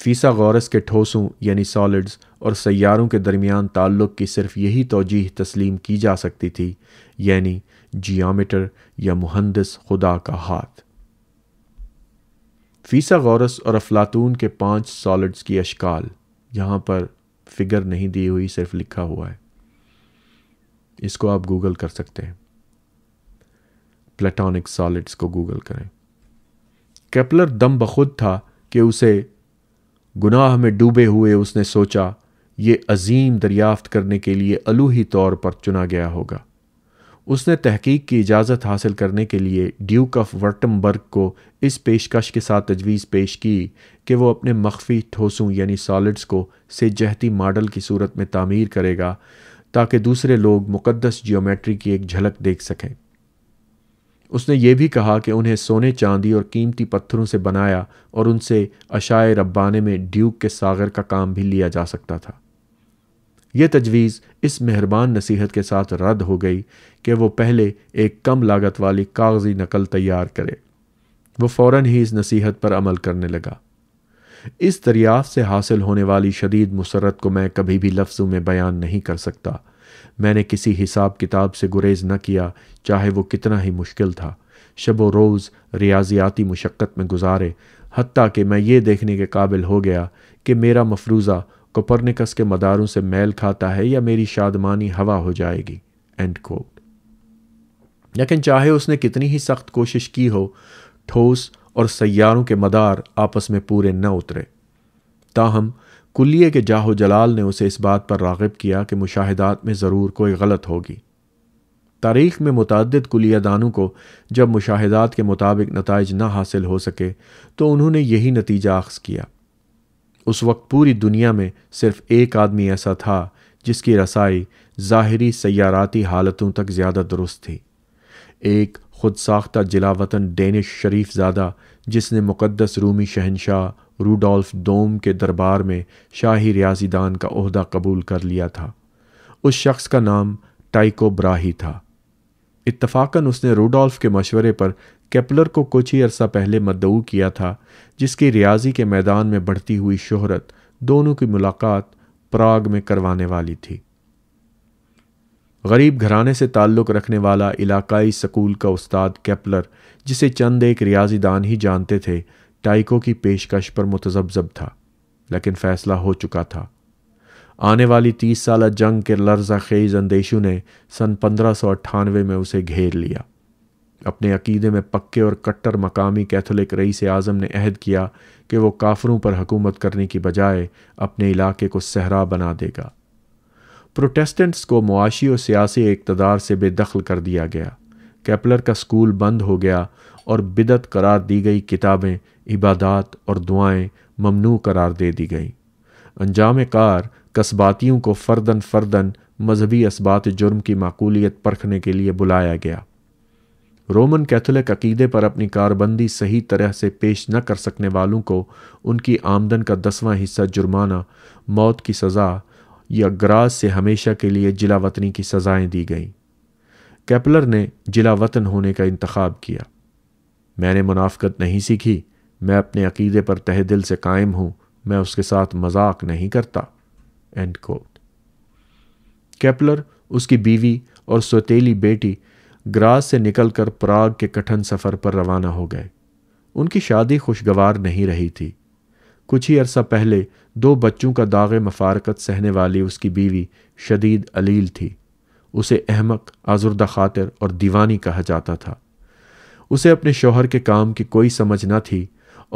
फीसा गौरस के ठोसों यानी सॉलिड्स और सैारों के दरमियान ताल्लुक़ की सिर्फ यही तोजीह तस्लीम की जा सकती थी यानी जियामीटर या मुहंदस खुदा का हाथ फीसा गौरस और अफलातून के पांच सॉलिड्स की अशकाल यहां पर फिगर नहीं दी हुई सिर्फ लिखा हुआ है इसको आप गूगल कर सकते हैं प्लेटॉनिक सॉलिड्स को गूगल करें कैपलर दम बखुद था कि उसे गुनाह में डूबे हुए उसने सोचा ये अजीम दरियाफ्त करने के लिए अलूही तौर पर चुना गया होगा उसने तहकीक की इजाज़त हासिल करने के लिए ड्यूक ऑफ वर्टमबर्ग को इस पेशकश के साथ तजवीज़ पेश की कि वो अपने मख्फी ठोसों यानी सॉलिड्स को से जहती मॉडल की सूरत में तामीर करेगा ताकि दूसरे लोग मुकदस जियोमेट्री की एक झलक देख सकें उसने ये भी कहा कि उन्हें सोने चांदी और कीमती पत्थरों से बनाया और उनसे अशाए रब्बाने में ड्यूक के सागर का काम भी लिया जा सकता था ये तजवीज़ इस मेहरबान नसीहत के साथ रद्द हो गई कि वो पहले एक कम लागत वाली कागजी नकल तैयार करे वो फ़ौर ही इस नसीहत पर अमल करने लगा इस दरियाफ़ से हासिल होने वाली शदीद मुसरत को मैं कभी भी लफ्ज़ों में बयान नहीं कर सकता मैंने किसी हिसाब किताब से गुरेज न किया चाहे वो कितना ही मुश्किल था शब व रोज़ रियाजियाती मशक्क़त में गुजारे हती कि मैं ये देखने के काबिल हो गया कि मेरा मफरूज़ा कोपरनिकस के मदारों से मैल खाता है या मेरी शादमानी हवा हो जाएगी एंड कोट लेकिन चाहे उसने कितनी ही सख्त कोशिश की हो ठोस और सैारों के मदार आपस में पूरे न उतरे ताहम कुल्लिए के जाहो जलाल ने उसे इस बात पर रागब किया कि मुशाहदात में ज़रूर कोई गलत होगी तारीख में मुतद कुलियादानों को जब मुशाहदात के मुताबिक नतज ना हासिल हो सके तो उन्होंने यही नतीजा अक्स किया उस वक्त पूरी दुनिया में सिर्फ एक आदमी ऐसा था जिसकी रसाई ज़ाहरी सयाराती हालतों तक ज़्यादा दुरुस्त थी एक खुद साख्ता जिलावतन डेनिश शरीफ ज्यादा जिसने मुक़दस रूमी शहनशाह रूडोल्फ डोम के दरबार में शाही रियाजीदान का अहदा कबूल कर लिया था उस शख्स का नाम टाइको ब्राही था इतफाकन उसने रूडोल्फ के मशवरे पर केपलर को कुछ ही अरसा पहले मदऊ किया था जिसकी रियाजी के मैदान में बढ़ती हुई शोहरत दोनों की मुलाकात प्राग में करवाने वाली थी गरीब घराने से ताल्लुक़ रखने वाला इलाकाई स्कूल का उस्ताद कैपलर जिसे चंद एक रियाजीदान ही जानते थे टाइको की पेशकश पर मुतजबजब था लेकिन फैसला हो चुका था आने वाली तीस साल जंग के लर्जा खेज अंदेशों ने सन पंद्रह में उसे घेर लिया अपने अकीदे में पक्के और कट्टर मकामी कैथोलिक रईस आज़म ने अहद किया कि वो काफरों पर हकूमत करने की बजाय अपने इलाके को सहरा बना देगा प्रोटेस्टेंट्स को मुआशी और सियासी इकतदार से बेदखल कर दिया गया कैपलर का स्कूल बंद हो गया और बिदत करार दी गई किताबें इबादत और दुआएं ममनू करार दे दी गईं अंजाम कार कस्बातियों को फर्दन फर्दन मजहबी इसबात जुर्म की माकूलियत परखने के लिए बुलाया गया रोमन कैथोलिक अकीदे पर अपनी कारबंदी सही तरह से पेश न कर सकने वालों को उनकी आमदन का दसवां हिस्सा जुर्माना मौत की सज़ा या ग्रास से हमेशा के लिए जिला वतनी की सजाएं दी गईं कैपलर ने जिला वतन होने का इंतखब किया मैंने मुनाफ्त नहीं सीखी मैं अपने अकीदे पर तह दिल से कायम हूँ मैं उसके साथ मजाक नहीं करता एंड कोट कैपलर उसकी बीवी और सोतेली बेटी ग्रास से निकलकर प्राग के कठिन सफ़र पर रवाना हो गए उनकी शादी खुशगवार नहीं रही थी कुछ ही अरसा पहले दो बच्चों का दागे मफारकत सहने वाली उसकी बीवी शदीद अलील थी उसे अहमक आजुर्दा खातिर और दीवानी कहा जाता था उसे अपने शोहर के काम की कोई समझ न थी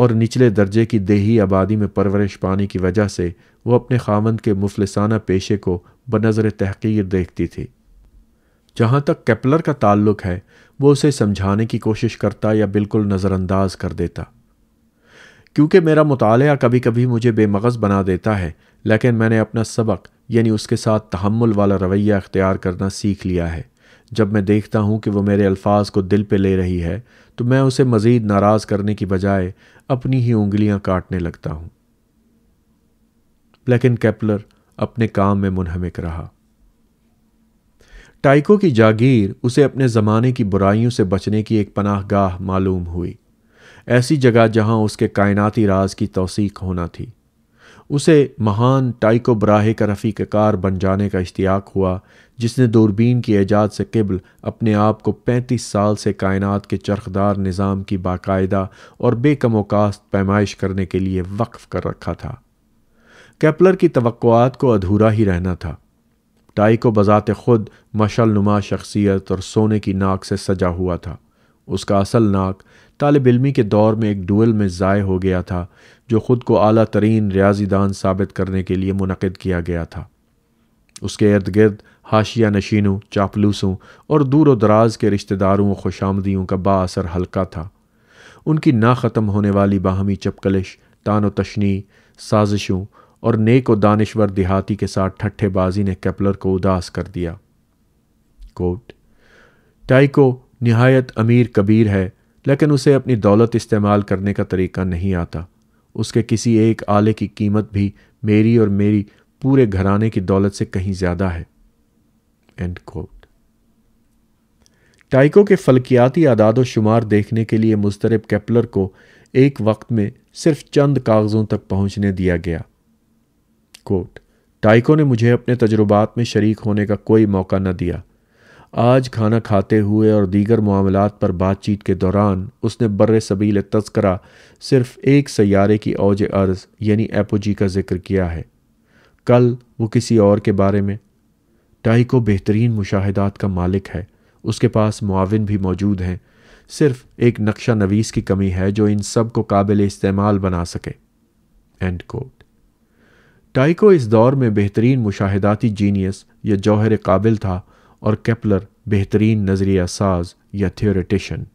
और निचले दर्जे की देही आबादी में परवरिश पाने की वजह से वो अपने खामंद के मुफलसाना पेशे को बनज़र तहकीर देखती थी जहाँ तक कैपलर का ताल्लुक है वो उसे समझाने की कोशिश करता या बिल्कुल नज़रअंदाज कर देता क्योंकि मेरा मुताल कभी कभी मुझे बेमगज़ बना देता है लेकिन मैंने अपना सबक यानी उसके साथ तहमुल वाला रवैया अख्तियार करना सीख लिया है जब मैं देखता हूँ कि वह मेरे अल्फाज को दिल पर ले रही है तो मैं उसे मज़ीद नाराज़ करने की बजाय अपनी ही उंगलियाँ काटने लगता हूँ लेकिन कैपलर अपने काम में मुनहमिक रहा टाइको की जागीर उसे अपने ज़माने की बुराइयों से बचने की एक पनाह गाह मालूम हुई ऐसी जगह जहां उसके कायनाती राज की तोसीक होना थी उसे महान टाइको ब्राहे का रफ़ी कार बन जाने का इश्तियाक हुआ जिसने दूरबीन की एजाद से किबल अपने आप को पैंतीस साल से कायनात के चरखदार निज़ाम की बाकायदा और बेकमोकास्त पैमाइश करने के लिए वक्फ कर रखा था कैपलर की तवक़ात को अधूरा ही रहना था टाई को बज़ात खुद मशल नुमा शख्सियत और सोने की नाक से सजा हुआ था उसका असल नाक तालब इलमी के दौर में एक डुअल में ज़ाय हो गया था जो ख़ुद को अली तरीन रियाजी दान साबित करने के लिए मनद किया गया था उसके इर्द गिर्द हाशिया नशीनों चापलूसों और दूर व दराज के रिश्तेदारों व खुशामदियों का बासर हल्का था उनकी ना ख़त्म होने वाली बाहमी चपकलिश तान तशनी साजिशों और नेक और दानश्वर देहाती के साथ ठट्ठेबाजी ने कैपलर को उदास कर दिया कोट टाइको नहायत अमीर कबीर है लेकिन उसे अपनी दौलत इस्तेमाल करने का तरीका नहीं आता उसके किसी एक आले की कीमत भी मेरी और मेरी पूरे घराने की दौलत से कहीं ज़्यादा है एंड कोट टाइको के फलकियाती आदाद शुमार देखने के लिए मुस्तरब कैपलर को एक वक्त में सिर्फ चंद कागज़ों तक पहुंचने दिया गया कोट टाइको ने मुझे अपने तजुर्बात में शरीक होने का कोई मौका न दिया आज खाना खाते हुए और दीगर मामलों पर बातचीत के दौरान उसने बर सबील तस्करा सिर्फ एक सैारे की औज अर्ज यानी एपोजी का जिक्र किया है कल वो किसी और के बारे में टाइको बेहतरीन मुशाहदात का मालिक है उसके पास मुआवन भी मौजूद हैं सिर्फ एक नक्शा नवीस की कमी है जो इन सब को काबिल इस्तेमाल बना सके एंड कोट टाइको इस दौर में बेहतरीन मुशाहदाती जीनियस या जौहर काबिल था और कैपलर बेहतरीन नज़रिया साज या थियोरेटिशन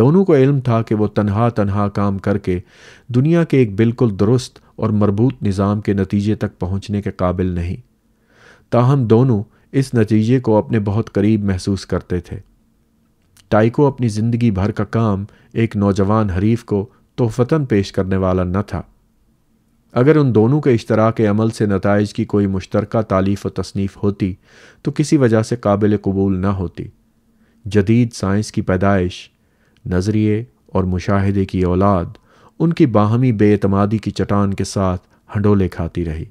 दोनों को इल्म था कि वो तनहा तनहा काम करके दुनिया के एक बिल्कुल दुरुस्त और मरबूत निज़ाम के नतीजे तक पहुँचने के काबिल नहीं ताहम दोनों इस नतीजे को अपने बहुत करीब महसूस करते थे टाइको अपनी ज़िंदगी भर का काम एक नौजवान हरीफ को तोहफतान पेश करने वाला न था अगर उन दोनों के इश्तरा के अमल से नतज की कोई मुश्तर तालीफ व तसनीफ़ होती तो किसी वजह से काबिल कबूल न होती जदीद साइंस की पैदाइश नज़रिए और मुशाहदे की औलाद उनकी बाहमी बेतमादी की चटान के साथ हंडोले खाती रही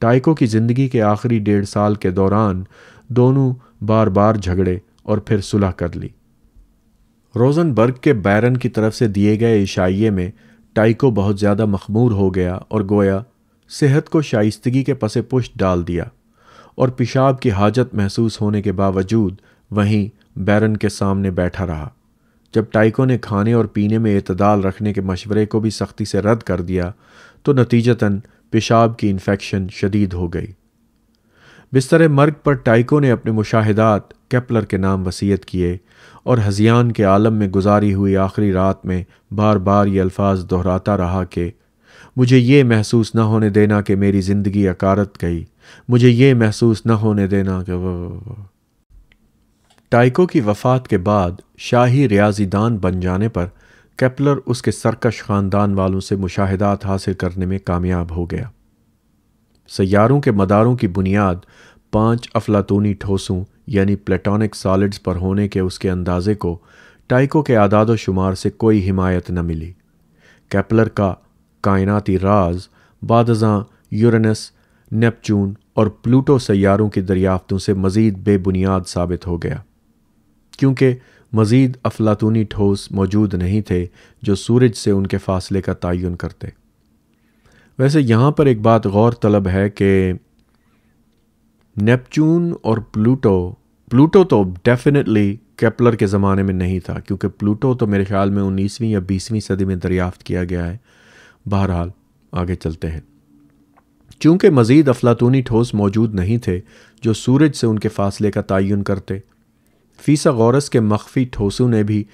टाइको की ज़िंदगी के आखिरी डेढ़ साल के दौरान दोनों बार बार झगड़े और फिर सुलह कर ली रोजनबर्ग के बैरन की तरफ से दिए गए इशाइये में टाइको बहुत ज़्यादा मखमूर हो गया और गोया सेहत को शाइस्तगी के पसे पुष्ट डाल दिया और पेशाब की हाजत महसूस होने के बावजूद वहीं बैरन के सामने बैठा रहा जब टाइको ने खाने और पीने में इतदाल रखने के मशवरे को भी सख्ती से रद्द कर दिया तो नतीजतन पेशाब की इन्फेक्शन शदीद हो गई बिस्तर मर्ग पर टाइको ने अपने मुशाहदात कैपलर के नाम वसीयत किए और हजियान के आलम में गुजारी हुई आखिरी रात में बार बार ये अल्फाज दोहराता रहा कि मुझे ये महसूस न होने देना कि मेरी ज़िंदगी अकारत गई मुझे ये महसूस न होने देना कि टाइको की वफ़ात के बाद शाही रियाजीदान बन जाने पर कैपलर उसके सरकश ख़ानदान वालों से मुशाहदात हासिल करने में कामयाब हो गया सैारों के मदारों की बुनियाद पांच अफलातूनी ठोसों यानी प्लेटोनिक सॉलिड्स पर होने के उसके अंदाजे को टाइको के आदाद शुमार से कोई हिमायत न मिली कैपलर का कायनाती राज बादजा यूरनस नेपचून और प्लूटो सैारों की दरियाफ्तों से मज़ीद बेबुनियाद साबित हो गया क्योंकि मज़ीद अफलातूनी ठोस मौजूद नहीं थे जो सूरज से उनके फासले का तयन करते वैसे यहाँ पर एक बात गौर तलब है कि नेपचून और प्लूटो प्लूटो तो डेफिनेटली केपलर के ज़माने में नहीं था क्योंकि प्लूटो तो मेरे ख्याल में 19वीं या 20वीं सदी में दरियाफ्त किया गया है बहरहाल आगे चलते हैं चूँकि मज़ीद अफलातूनी ठोस मौजूद नहीं थे जो सूरज से उनके फासले का तयन करते फीसा गौरस के मख्फी ठोसों ने भी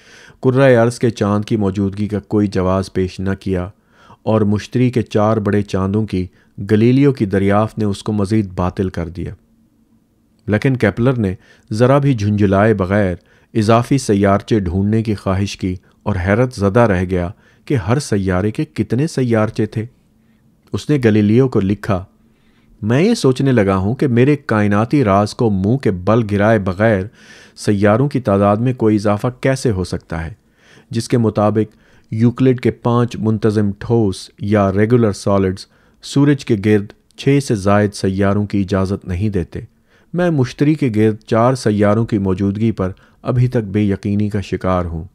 कुर्रा अर्ज़ के चांद की मौजूदगी का कोई जवाब पेश न किया और मुश्तरी के चार बड़े चांदों की गलीलियो की दरियाफ़ ने उसको मज़ीद बातिल कर दिया लेकिन कैपलर ने ज़रा भी झुंझुलाए बगैर इजाफी सैारचे ढूंढने की ख्वाहिश की और हैरत ज़दा रह गया कि हर सैारे के कितने सैारचे थे उसने गलीलियो को लिखा मैं ये सोचने लगा हूँ कि मेरे कायनाती राज को मुंह के बल गिराए बगैर सैारों की तादाद में कोई इजाफा कैसे हो सकता है जिसके मुताबिक यूक्लिड के पांच मुंतज़म ठोस या रेगुलर सॉलिड्स सूरज के गिरद छः से जायद सैारों की इजाज़त नहीं देते मैं मुश्तरी के गर्द चार सैारों की मौजूदगी पर अभी तक बेयकीनी का शिकार हूँ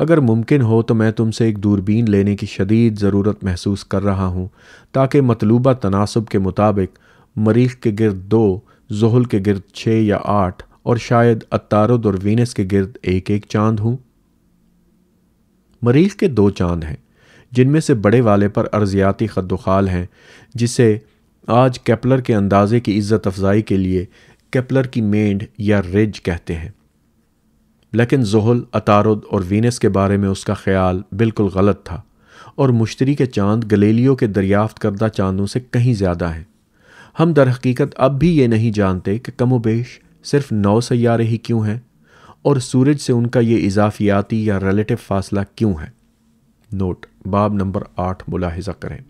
अगर मुमकिन हो तो मैं तुमसे एक दूरबीन लेने की शदीद ज़रूरत महसूस कर रहा हूँ ताकि मतलूबा तनासब के मुताबिक मरीख के गिरद दो जहल के गिरद छः या आठ और शायद अतारद और वीनस के गिरद एक एक चांद हूँ मरीज के दो चांद हैं जिनमें से बड़े वाले पर अर्जियाती खदोखाल हैं जिसे आज कैपलर के अंदाजे की इज्जत अफजाई के लिए कैपलर की मेंड या रिज कहते हैं लेकिन जहल अतारुद और वीनस के बारे में उसका ख्याल बिल्कुल गलत था और मुश्तरी के चांद गलेलियो के दरियाफ्त करदा चांदों से कहीं ज़्यादा हैं हम दरहकीकत अब भी ये नहीं जानते कि कमोबेश सिर्फ नौ सैारे ही क्यों हैं और सूरज से उनका ये इजाफियाती या रिलेटिव फासला क्यों है नोट बाब नंबर आठ मुलाहजा करें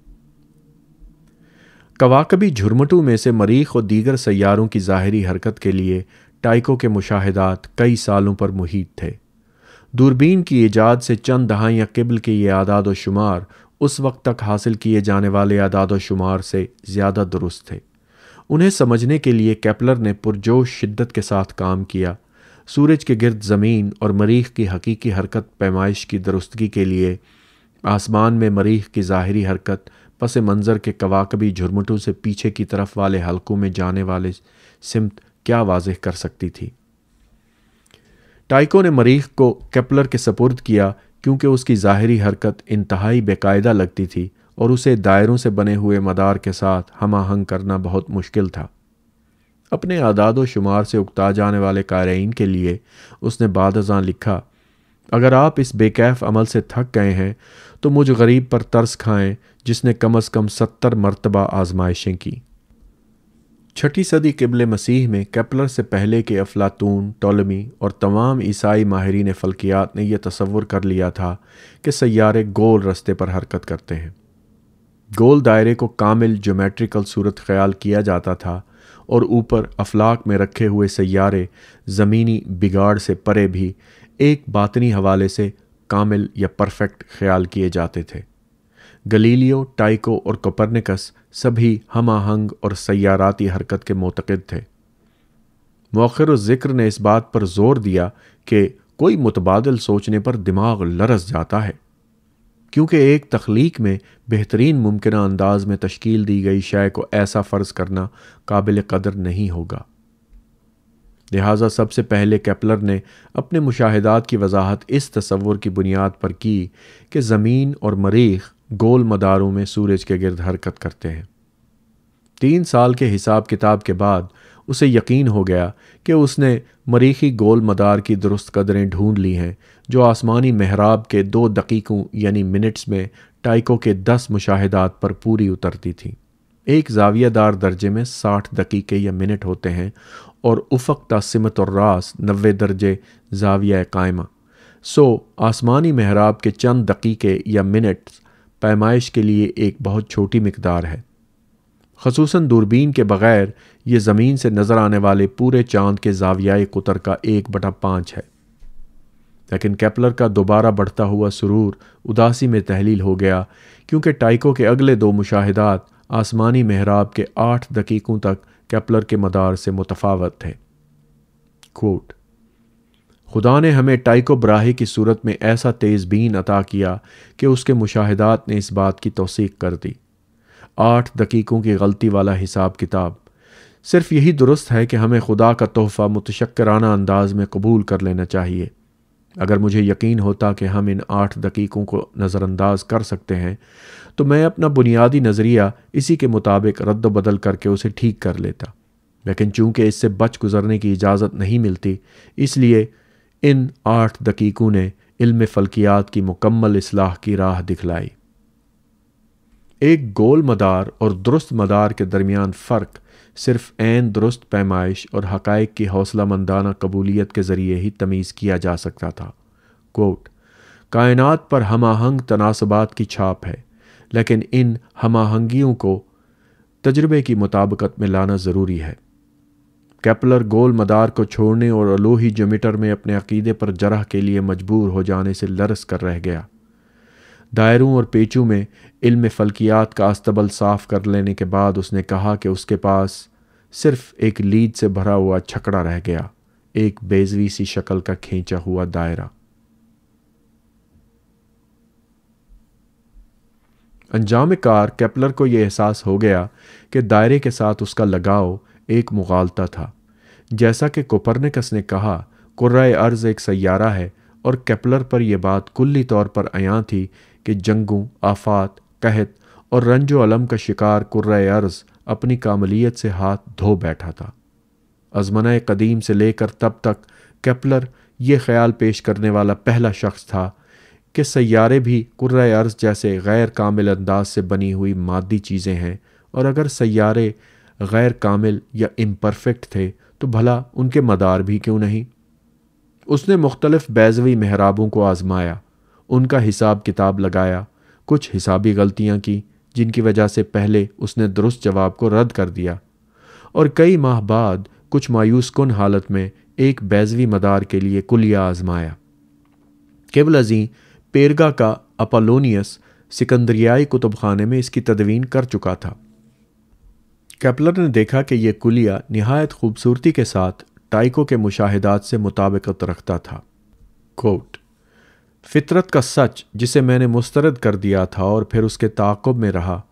कवाकबी झुरमटू में से मरीख और दीगर सैारों की ज़ाहरी हरकत के लिए टाइको के मुशाहदात कई सालों पर मुहित थे दूरबीन की ईजाद से चंद या किबल के ये आदाद शुमार उस वक्त तक हासिल किए जाने वाले आदाद शुमार से ज़्यादा दुरुस्त थे उन्हें समझने के लिए कैपलर ने पुरजोश शिद्दत के साथ काम किया सूरज के गिरद ज़मीन और मरीख की हकीकी हरकत पैमाइश की दुरुस्तगी के लिए आसमान में मरीख की ज़ाहरी हरकत पस मंज़र के कवाकबी झुरमुटों से पीछे की तरफ वाले हलकों में जाने वाले सिमत क्या वाज कर सकती थी टाइको ने मरीख को कैपलर के सपुर्द किया क्योंकि उसकी ज़ाहरी हरकत इंतहाई बेकायदा लगती थी और उसे दायरों से बने हुए मदार के साथ हम करना बहुत मुश्किल था अपने आदाद शुमार से उकता जाने वाले कारीन के लिए उसने बाद अजान लिखा अगर आप इस बेकैफ अमल से थक गए हैं तो मुझ गरीब पर तर्स खाएं जिसने कम अज़ कम सत्तर मरतबा आजमाइशें की छठी सदी किबल मसीह में कैपलर से पहले के अफलातून टोलमी और तमाम ईसाई माहरीन फ़ल्कियात ने यह तस्वुर कर लिया था कि सैारे गोल रस्ते पर हरकत करते हैं गोल दायरे को कामिल जोमेट्रिकल सूरत ख्याल किया जाता था और ऊपर अफलाक में रखे हुए सैारे ज़मीनी बिगाड़ से परे भी एक बातनी हवाले से कामिल या परफेक्ट ख्याल किए जाते थे गलीलियो टाइको और कोपरनिकस सभी हम आहंग और सैाराती हरकत के मोतद थे मौखर ज़िक्र ने इस बात पर जोर दिया कि कोई मुतबादल सोचने पर दिमाग लरस जाता है क्योंकि एक तख्लीक में बेहतरीन मुमकिन अंदाज में तश्कील दी गई शय को ऐसा फ़र्ज़ करना काबिल कदर नहीं होगा लिहाजा सबसे पहले कैपलर ने अपने मुशाहदात की वजाहत इस तस्वुर की बुनियाद पर की कि ज़मीन और मरीख गोल मदारों में सूरज के गिरद हरकत करते हैं तीन साल के हिसाब किताब के बाद उसे यकीन हो गया कि उसने मरीखी गोल मदार की दुरुस्त कदरें ढूंढ ली हैं जो आसमानी महराब के दो दकीकों यानी मिनट्स में टाइको के दस मुशाहदात पर पूरी उतरती थी एक जावियादार दर्जे में साठ दकीके या मिनट होते हैं और उफक तसमत और रास नबे दर्जे जाविया कायमा सो आसमानी महराब के चंद दकीके या मिनट्स पैमाइश के लिए एक बहुत छोटी मकदार है खसूस दूरबीन के बग़ैर ये ज़मीन से नज़र आने वाले पूरे चाँद के जावियाई कुतर का एक बटा पाँच है लेकिन कैपलर का दोबारा बढ़ता हुआ सुरूर उदासी में तहलील हो गया क्योंकि टाइको के अगले दो मुशाहदात आसमानी महराब के आठ दकीकों तक कैपलर के मदार से मुतफावत थे कोट खुदा ने हमें टाइको ब्राहे की सूरत में ऐसा तेजबीन अता किया कि उसके मुशाहदात ने इस बात की तोसीक कर दी आठ दकीकों की गलती वाला हिसाब किताब सिर्फ यही दुरुस्त है कि हमें खुदा का तोहफ़ा मुतशक्राना अंदाज में कबूल कर लेना चाहिए अगर मुझे यकीन होता कि हम इन आठ दकीकों को नज़रअंदाज कर सकते हैं तो मैं अपना बुनियादी नज़रिया इसी के मुताबिक रद्द बदल करके उसे ठीक कर लेता लेकिन चूंकि इससे बच गुज़रने की इजाज़त नहीं मिलती इसलिए इन आठ दकीकों ने इल्म फल्कियात की मुकम्मल असलाह की राह दिखलाई एक गोल मदार और दुरुस्त मदार के दरमियान फ़र्क सिर्फ एन दुरुस्त पैमाइश और हक़ की हौसला मंदाना कबूलियत के ज़रिए ही तमीज़ किया जा सकता था कोट कायनात पर हम आहंग तनासबात की छाप है लेकिन इन हम आहंगियों को तजर्बे की मुताबकत में लाना ज़रूरी है कैपलर गोल मदार को छोड़ने और अलोही जोमीटर में अपने अकीदे पर जरह के लिए मजबूर हो जाने से लरस कर रह गया दायरों और पेचों में इल्म फलकियात का अस्तबल साफ़ कर लेने के बाद उसने कहा कि उसके पास सिर्फ एक लीड से भरा हुआ छकड़ा रह गया एक बेजवी सी शक्ल का खींचा हुआ दायरा अंजाम कार कैपलर को यह एहसास हो गया कि दायरे के साथ उसका लगाव एक मुगालता था जैसा कि कोपरनिकस ने कहा कुर्र अर्ज एक सैारा है और कैपलर पर यह बात कुल्ली तौर पर अया थी कि जंगों आफात कहत और रंजो अलम का शिकार कुर्र अर्ज़ अपनी कामलीत से हाथ धो बैठा था अजमन कदीम से लेकर तब तक कैपलर ये ख्याल पेश करने वाला पहला शख्स था कि सैारे भी कुर्र अर्ज़ जैसे गैर कामिल अंदाज से बनी हुई मादी चीज़ें हैं और अगर सैारे गैर कामिल या इम्परफेक्ट थे तो भला उनके मदार भी क्यों नहीं उसने मुख्तलफ़ बैजवी महराबों को आजमाया उनका हिसाब किताब लगाया कुछ हिसाबी गलतियां की जिनकी वजह से पहले उसने दुरुस्त जवाब को रद्द कर दिया और कई माह बाद कुछ मायूस कन हालत में एक बैजवी मदार के लिए कुलिया आजमाया केवल अजी पेरगा का अपोलोनियस सिकंदरियाई कुतुब खाने में इसकी तदवीन कर चुका था कैपलर ने देखा कि यह कुलिया नहायत खूबसूरती के साथ टाइको के मुशाहदात से मुताबिकत रखता था कोट फितरत का सच जिसे मैंने मुस्तरद कर दिया था और फिर उसके ताकुब में रहा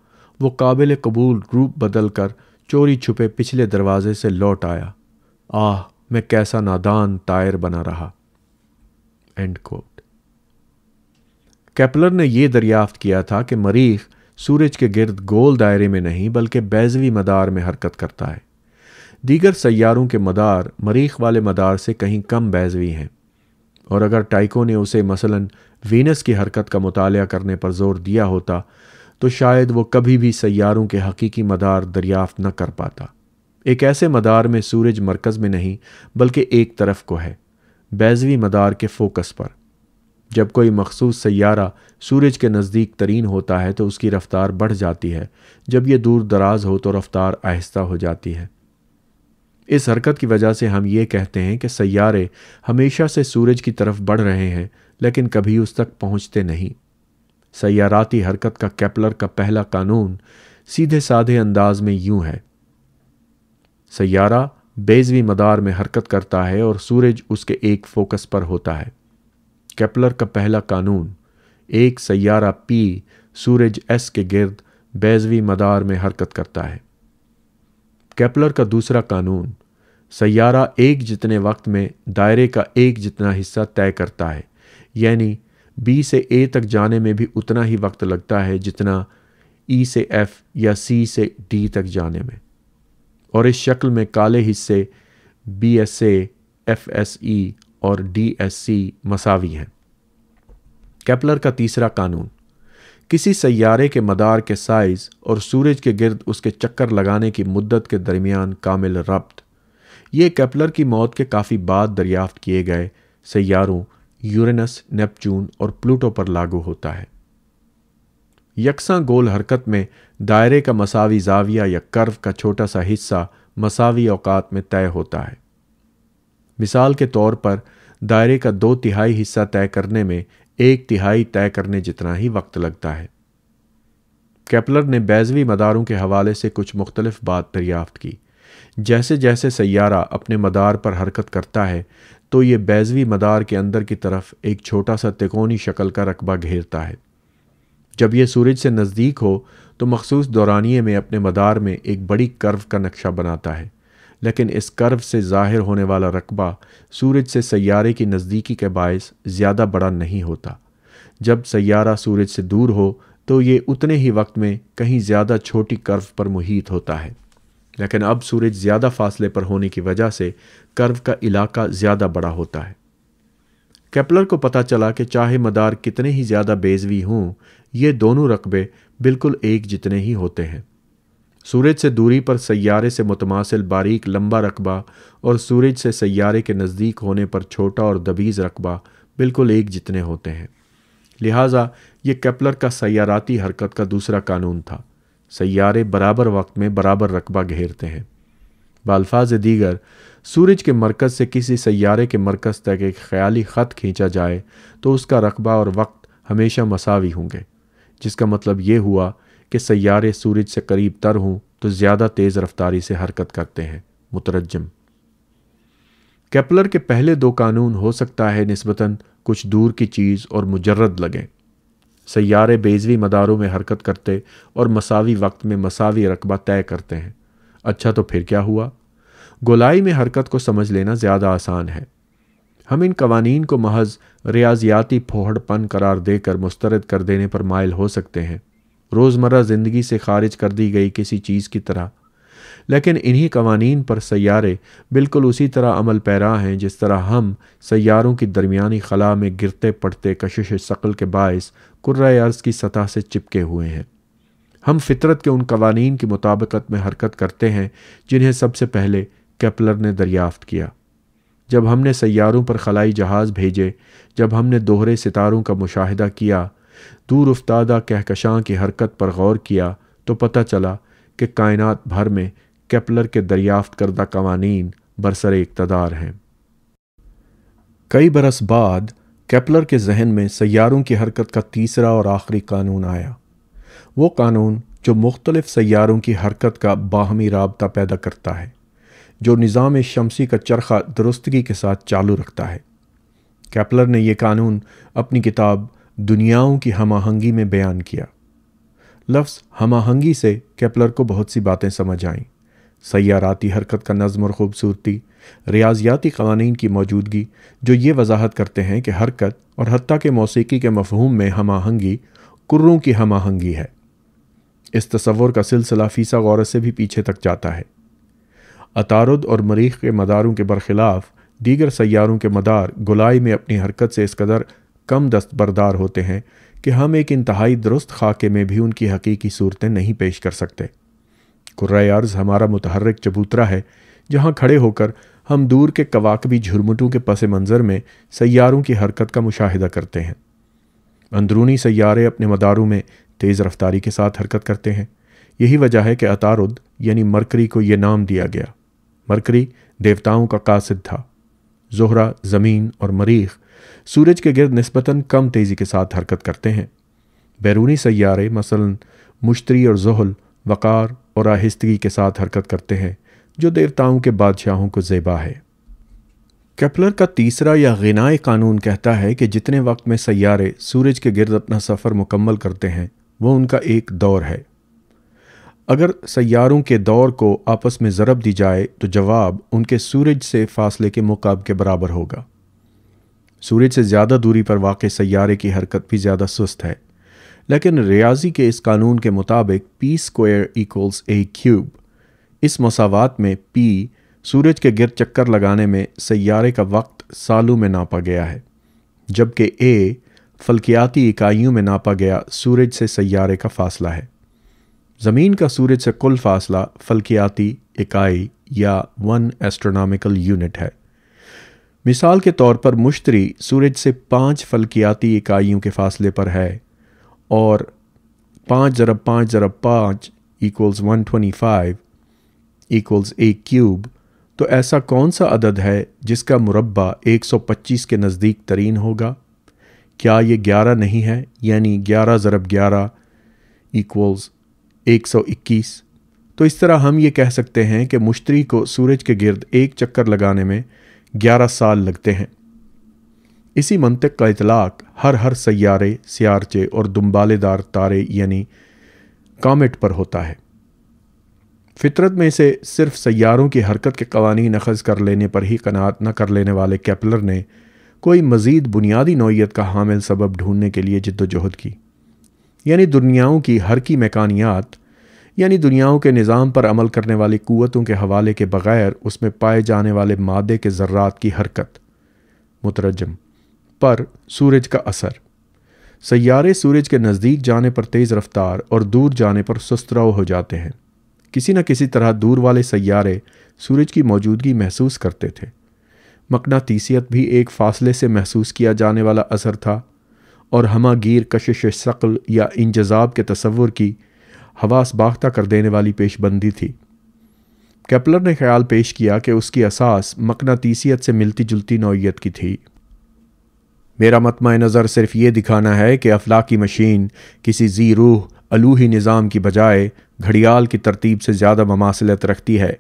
वो काबिल कबूल रूप बदल कर चोरी छुपे पिछले दरवाजे से लौट आया आह मैं कैसा नादान तायर बना रहा एंड कोट कैपलर ने यह दरियाफ्त किया था कि मरीख सूरज के गिरद गोल दायरे में नहीं बल्कि बैजवी मदार में हरकत करता है दीगर सैारों के मदार मरीख वाले मदार से कहीं कम बैजवी हैं और अगर टाइको ने उसे मसलन वीनस की हरकत का मुताल करने पर जोर दिया होता तो शायद वो कभी भी सैारों के हकीकी मदार दरियाफ्त न कर पाता एक ऐसे मदार में सूरज मरकज़ में नहीं बल्कि एक तरफ को है बैजवी मदार के फोकस पर जब कोई मखसूस सैारा सूरज के नज़दीक तरीन होता है तो उसकी रफ़्तार बढ़ जाती है जब यह दूर दराज हो तो रफ़्तार आहिस्ता हो जाती है इस हरकत की वजह से हम ये कहते हैं कि सैारे हमेशा से सूरज की तरफ बढ़ रहे हैं लेकिन कभी उस तक पहुंचते नहीं सैाराती हरकत का कैपलर का पहला कानून सीधे साधे अंदाज में यूं है सैारा बेजवी मदार में हरकत करता है और सूरज उसके एक फोकस पर होता है कैपलर का पहला कानून एक सैारा पी सूरज एस के गिर्द बेजवी मदार में हरकत करता है केपलर का दूसरा कानून सैारा एक जितने वक्त में दायरे का एक जितना हिस्सा तय करता है यानी बी से ए तक जाने में भी उतना ही वक्त लगता है जितना ई से एफ या सी से डी तक जाने में और इस शक्ल में काले हिस्से B S A F S E और डी एस सी मसावी हैं कैपलर का तीसरा कानून किसी सैारे के मदार के साइज़ और सूरज के गिरद उसके चक्कर लगाने की मुद्दत के दरमियान कामिल रब्त ये कैपलर की मौत के काफ़ी बाद दरियाफ्त किए गए सैारों यूरेनस नेपचून और प्लूटो पर लागू होता है यकसा गोल हरकत में दायरे का मसावी जाविया या कर्व का छोटा सा हिस्सा मसावी अवकात में तय होता है मिसाल के तौर पर दायरे का दो तिहाई हिस्सा तय करने में एक तिहाई तय करने जितना ही वक्त लगता है कैपलर ने बैजवी मदारों के हवाले से कुछ मुख्तलिफ बात दरियाफ्त की जैसे जैसे सैारा अपने मदार पर हरकत करता है तो ये बैजवी मदार के अंदर की तरफ एक छोटा सा तिकोनी शक्ल का रकबा घेरता है जब यह सूरज से नज़दीक हो तो मखसूस दौरानिए में अपने मदार में एक बड़ी कर्व का नक्शा बनाता है लेकिन इस कर्व से ज़ाहिर होने वाला रकबा सूरज से सैारे की नज़दीकी के बायस ज़्यादा बड़ा नहीं होता जब सैारा सूरज से दूर हो तो ये उतने ही वक्त में कहीं ज़्यादा छोटी कर्व पर मुहित होता है लेकिन अब सूरज ज़्यादा फासले पर होने की वजह से कर्व का इलाका ज़्यादा बड़ा होता है कैपलर को पता चला कि चाहे मदार कितने ही ज़्यादा बेजवी हों ये दोनों रकबे बिल्कुल एक जितने ही होते हैं सूरज से दूरी पर सैारे से मुतमासिल बारीक लंबा रकबा और सूरज से सैारे के नज़दीक होने पर छोटा और दबीज़ रकबा बिल्कुल एक जितने होते हैं लिहाजा ये कैपलर का सैाराती हरकत का दूसरा कानून था सैारे बराबर वक्त में बराबर रकबा घेरते हैं बालफाज दीगर सूरज के मरकज़ से किसी सैारे के मरकज़ तक एक ख्याली ख़त खींचा जाए तो उसका रकबा और वक्त हमेशा मसावी होंगे जिसका मतलब ये हुआ कि सैारे सूरज से करीब तर हों तो ज़्यादा तेज़ रफ्तारी से हरकत करते हैं मुतरजम कैपलर के पहले दो कानून हो सकता है नस्बता कुछ दूर की चीज़ और मुजरद लगें सैारे बेजवी मदारों में हरकत करते और मसावी वक्त में मसावी रकबा तय करते हैं अच्छा तो फिर क्या हुआ गोलाई में हरकत को समझ लेना ज़्यादा आसान है हम इन कवानीन को महज रियाजियाती फोहड़पन करार देकर मुस्तरद कर देने पर मायल हो सकते हैं रोज़मर्रा ज़िंदगी से खारिज कर दी गई किसी चीज़ की तरह लेकिन इन्हीं कवानीन पर सैारे बिल्कुल उसी तरह अमल पैरा हैं जिस तरह हम सैारों की दरमियानी खला में गिरते पड़ते कशिश शक्ल के बायस कुर्र अर्ज़ की सतह से चिपके हुए हैं हम फितरत के उन कवानीन की मुताबकत में हरकत करते हैं जिन्हें सबसे पहले कैपलर ने दरियाफ्त किया जब हमने सैारों पर खलाई जहाज़ भेजे जब हमने दोहरे सितारों का मुशाह किया दूर उफ्तादा कहकशां की हरकत पर गौर किया तो पता चला कि कायनात भर में कैपलर के दरियाफ्त करदा कवानीन बरसर इकतदार हैं कई बरस बाद केपलर के जहन में सैारों की हरकत का तीसरा और आखिरी कानून आया वो कानून जो मुख्तलिफ सैारों की हरकत का बाहमी रबता पैदा करता है जो निज़ाम शमसी का चरखा दुरुस्तगी के साथ चालू रखता है कैपलर ने यह कानून अपनी किताब दुनियाओं की हमाहंगी में बयान किया लफ्ज़ हमाहंगी से कैपलर को बहुत सी बातें समझ आईं सयाराती हरकत का नज़म और ख़ूबसूरती रियाजियाती कवानीन की मौजूदगी जो ये वजाहत करते हैं कि हरकत और हती के मौसीकी के मफहूम में हमाहंगी कुर्रों की हमाहंगी है इस तस्वुर का सिलसिला फ़ीसा गौर से भी पीछे तक जाता है अतारद और मरीख के मदारों के बरखिलाफ़ दीगर सैारों के मदार गुलाई में अपनी हरकत से इस कदर कम दस्तबरदार होते हैं कि हम एक इंतहाई दुरुस्त खाके में भी उनकी हकीकी सूरतें नहीं पेश कर सकते अर्ज़ हमारा मुतहरक चबूतरा है जहाँ खड़े होकर हम दूर के कवाकबी झुरमुटों के पस मंज़र में सैारों की हरकत का मुशाहिदा करते हैं अंदरूनी सैारे अपने मदारों में तेज़ रफ्तारी के साथ हरकत करते हैं यही वजह है कि अतारुद यानी मरकरी को यह नाम दिया गया मरकरी देवताओं का कासिद था जोहरा ज़मीन और मरीख सूरज के गिरद नस्बता कम तेज़ी के साथ हरकत करते हैं बैरूनी सैारे मसलन मुश्तरी और जहल वक़ार और आहिस्तगी के साथ हरकत करते हैं जो देवताओं के बादशाहों को जेबा है कैपलर का तीसरा या गनाए कानून कहता है कि जितने वक्त में सैारे सूरज के गिरद अपना सफ़र मुकम्मल करते हैं वह उनका एक दौर है अगर सैारों के दौर को आपस में ज़रब दी जाए तो जवाब उनके सूरज से फासले के मुकाब के बराबर होगा सूरज से ज़्यादा दूरी पर वाक़ सैारे की हरकत भी ज़्यादा सुस्त है लेकिन रियाजी के इस कानून के मुताबिक P square equals A cube इस मसावत में पी सूरज के गिर चक्कर लगाने में सैारे का वक्त सालों में नापा गया है जबकि ए फल्कियाती इकाइयों में नापा गया सूरज से सैारे का फासला है ज़मीन का सूरज से कुल फासला फल्कियाती इकाई या वन एस्ट्रोनॉमिकल यूनिट है मिसाल के तौर पर मुश्तरी सूरज से पाँच फलकियाती इकाइयों के फासले पर है और पाँच ज़रब पाँच ज़रब पाँच equals one twenty five equals एक क्यूब तो ऐसा कौन सा अदद है जिसका मुरबा 125 के नज़दीक तरीन होगा क्या ये 11 नहीं है यानी 11 ज़रब ग्यारह इक्वल्स 121 तो इस तरह हम ये कह सकते हैं कि मुश्तरी को सूरज के गिरद एक चक्कर लगाने में ग्यारह साल लगते हैं इसी मंतक का इतलाक हर हर सैारे सियारचे और दुम्बालेदार तारे यानी कामेट पर होता है फितरत में से सिर्फ सैारों की हरकत के कवानी नखज कर लेने पर ही कनात न कर लेने वाले कैपलर ने कोई मज़ीद बुनियादी नौीयत का हामिल सबब ढूंढने के लिए जद्दोजहद की यानी दुनियाओं की हर की मकानियात यानी दुनियाओं के निज़ाम पर अमल करने वाली क़वतों के हवाले के बग़ैर उसमें पाए जाने वाले मादे के ज़र्रात की हरकत मुतरजम पर सूरज का असर सैारे सूरज के नज़दीक जाने पर तेज़ रफ्तार और दूर जाने पर सुस्तराव हो जाते हैं किसी न किसी तरह दूर वाले सैारे सूरज की मौजूदगी महसूस करते थे मकनातीसीत भी एक फ़ासले से महसूस किया जाने वाला असर था और हमागीर कशिश शक्ल या इंज़ाब के तस्वुर की हवास बाख्ता कर देने वाली पेशबंदी थी कैपलर ने ख्याल पेश किया कि उसकी असास मकनातीसीत से मिलती जुलती नौीयत की थी मेरा मतम नज़र सिर्फ ये दिखाना है कि अफलाकी मशीन किसी जी रूह अलूही निज़ाम की बजाय घड़ियाल की तरतीब से ज़्यादा ममासिलत रखती है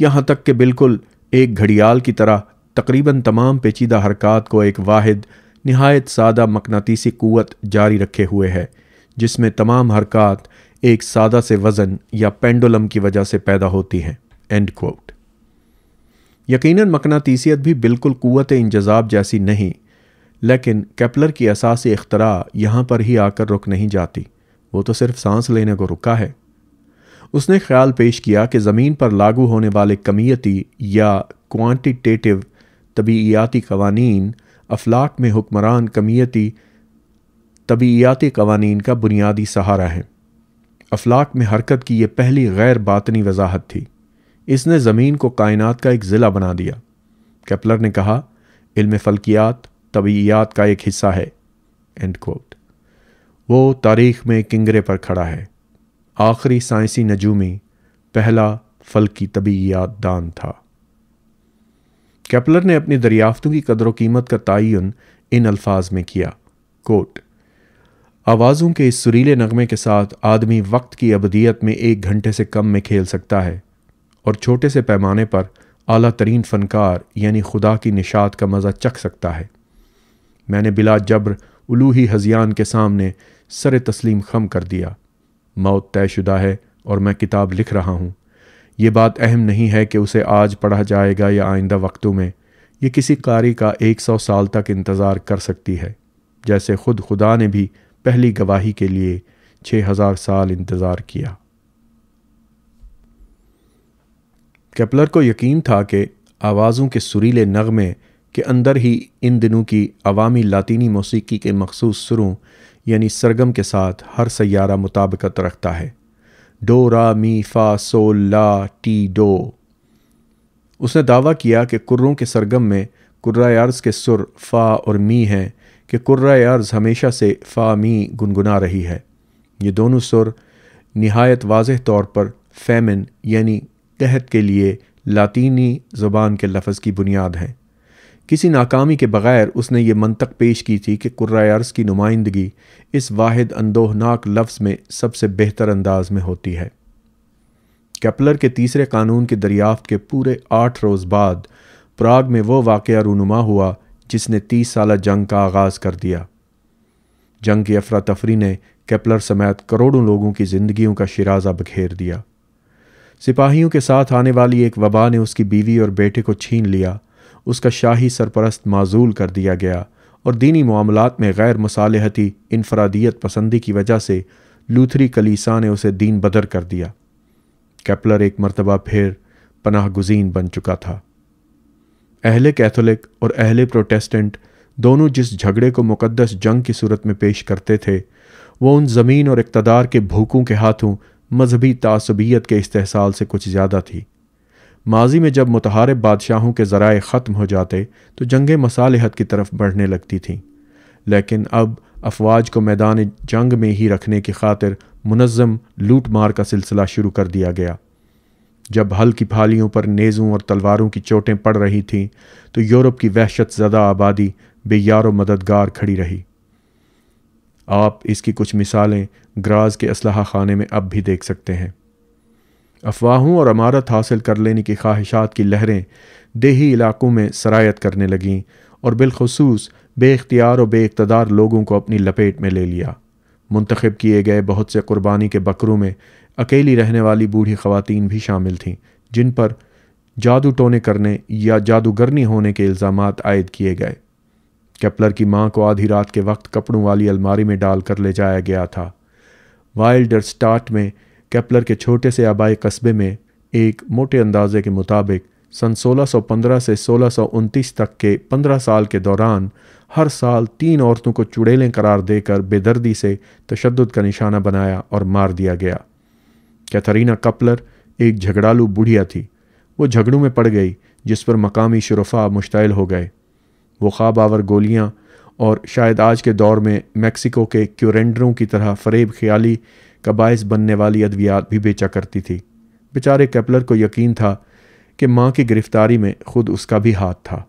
यहाँ तक कि बिल्कुल एक घड़ियाल की तरह तकरीबन तमाम पेचीदा हरकत को एक वाहिद नहायत सादा मकनातीसी क़वत जारी रखे हुए है जिसमें तमाम हरकत एक सादा से वजन या पेंडुलम की वजह से पैदा होती हैं एंड क्वोट यकीनन मकनातीसियत भी बिल्कुल क़वत इंजजाब जैसी नहीं लेकिन कैपलर की असास अख्तरा यहाँ पर ही आकर रुक नहीं जाती वो तो सिर्फ सांस लेने को रुका है उसने ख्याल पेश किया कि ज़मीन पर लागू होने वाले कमीती या क्वांटिटेटिव तबीयाती कवानी अफलाक में हुक्मरान कमीती तबीयाती कवानी का बुनियादी सहारा है अफलाक में हरकत की यह पहली गैर बातनी वजाहत थी इसने ज़मीन को कायनात का एक ज़िला बना दिया कैपलर ने कहा इल्म फल्कियात तबीयात का एक हिस्सा है एंड कोट वो तारीख में किंगरे पर खड़ा है आखिरी साइंसी नजूमी पहला फलकी तबीयात दान था कैपलर ने अपनी दरियाफ्तों की कदर कीमत का तयन इन अल्फाज में किया कोट आवाज़ों के इस सुरीले नगमे के साथ आदमी वक्त की अबदियत में एक घंटे से कम में खेल सकता है और छोटे से पैमाने पर आला तरीन फनकार यानी खुदा की निशात का मज़ा चख सकता है मैंने बिला जब्र उलूही हजियान के सामने सर तस्लीम खम कर दिया मौत तयशुदा है और मैं किताब लिख रहा हूँ ये बात अहम नहीं है कि उसे आज पढ़ा जाएगा या आइंदा वक्तों में ये किसी कारी का एक सौ साल तक इंतज़ार कर सकती है जैसे खुद खुदा ने भी पहली गवाही के लिए छः हजार साल इंतज़ार किया कैपलर को यकीन था कि आवाज़ों के सुरीले नगमे के अंदर ही इन दिनों की अवामी लातीनी मौसीकी के मखसूस सुरों यानी सरगम के साथ हर सयारा मुताबकत रखता है डो रा मी फा सोल ला टी डो उसने दावा किया कि कुर्रों के सरगम में कुर्रा अर्ज़ के सुर फा और मी हैं कि अर्ज़ हमेशा से फ़ामी गुनगुना रही है ये दोनों सुर नहायत वाज तौर पर फैमिन यानी कहत के लिए लातीनी ज़ुबान के लफ्ज़ की बुनियाद हैं किसी नाकामी के बग़ैर उसने ये मनतक पेश की थी कि कुर्रा अर्ज़ की नुमाइंदगी इस वाद अनदोहनाक लफ्ज़ में सबसे बेहतर अंदाज में होती है कैपलर के तीसरे कानून की दरियाफ्त के पूरे आठ रोज़ बाद प्राग में वो वाक़ रूनुमा हुआ जिसने तीस साल जंग का आगाज़ कर दिया जंग की अफरा तफरी ने केपलर समेत करोड़ों लोगों की जिंदगियों का शराजा बखेर दिया सिपाहियों के साथ आने वाली एक वबा ने उसकी बीवी और बेटे को छीन लिया उसका शाही सरपरस्त माजूल कर दिया गया और दीनी मामलों में गैर मसालहती इनफरादियत पसंदी की वजह से लूथरी कलीसा ने उसे दीन बदर कर दिया कैपलर एक मरतबा फिर पनाह गुजीन बन चुका था अहले कैथोलिक और अहले प्रोटेस्टेंट दोनों जिस झगड़े को मुकद्दस जंग की सूरत में पेश करते थे वो उन ज़मीन और इकतदार के भूखों के हाथों मजहबी तासबियत के इस्तेसाल से कुछ ज़्यादा थी माजी में जब मतहारब बादशाहों के ज़राए ख़त्म हो जाते तो जंगें मसालहत की तरफ बढ़ने लगती थीं लेकिन अब अफवाज को मैदान जंग में ही रखने की खातिर मुनज़म लूट मार का सिलसिला शुरू कर दिया गया जब हल की फालियों पर नेज़ों और तलवारों की चोटें पड़ रही थीं तो यूरोप की वहशत ज़दा आबादी बेयार मददगार खड़ी रही आप इसकी कुछ मिसालें ग्राज के असलाह खाने में अब भी देख सकते हैं अफवाहों और अमारत हासिल कर लेने की ख्वाहिशात की लहरें देही इलाकों में सरायत करने लगीं और बिलखसूस बेख्तियार और बेअतदार लोगों को अपनी लपेट में ले लिया मुंतखब किए गए बहुत से कुर्बानी के बकरों में अकेली रहने वाली बूढ़ी खवातीन भी शामिल थीं जिन पर जादू टोने करने या जादूगरनी होने के इल्ज़ाम आयद किए गए कैप्लर की मां को आधी रात के वक्त कपड़ों वाली अलमारी में डालकर ले जाया गया था वाइल्डर स्टार्ट में कैपलर के छोटे से आबाई कस्बे में एक मोटे अंदाजे के मुताबिक सन 1615 से सोलह तक के 15 साल के दौरान हर साल तीन औरतों को चुड़ैलें करार देकर बेदर्दी से तशद का निशाना बनाया और मार दिया गया कैथरीना कपलर एक झगड़ालू बुढ़िया थी वो झगड़ों में पड़ गई जिस पर मकामी शरफा मुश्तैल हो गए वो ख्वाब आवर गोलियाँ और शायद आज के दौर में मेक्सिको के क्यूरेंडरों की तरह फरेब ख्याली का बायस बनने वाली अद्वियात भी बेचा करती थी बेचारे कैपलर को यकीन था कि माँ की गिरफ्तारी में खुद उसका भी हाथ था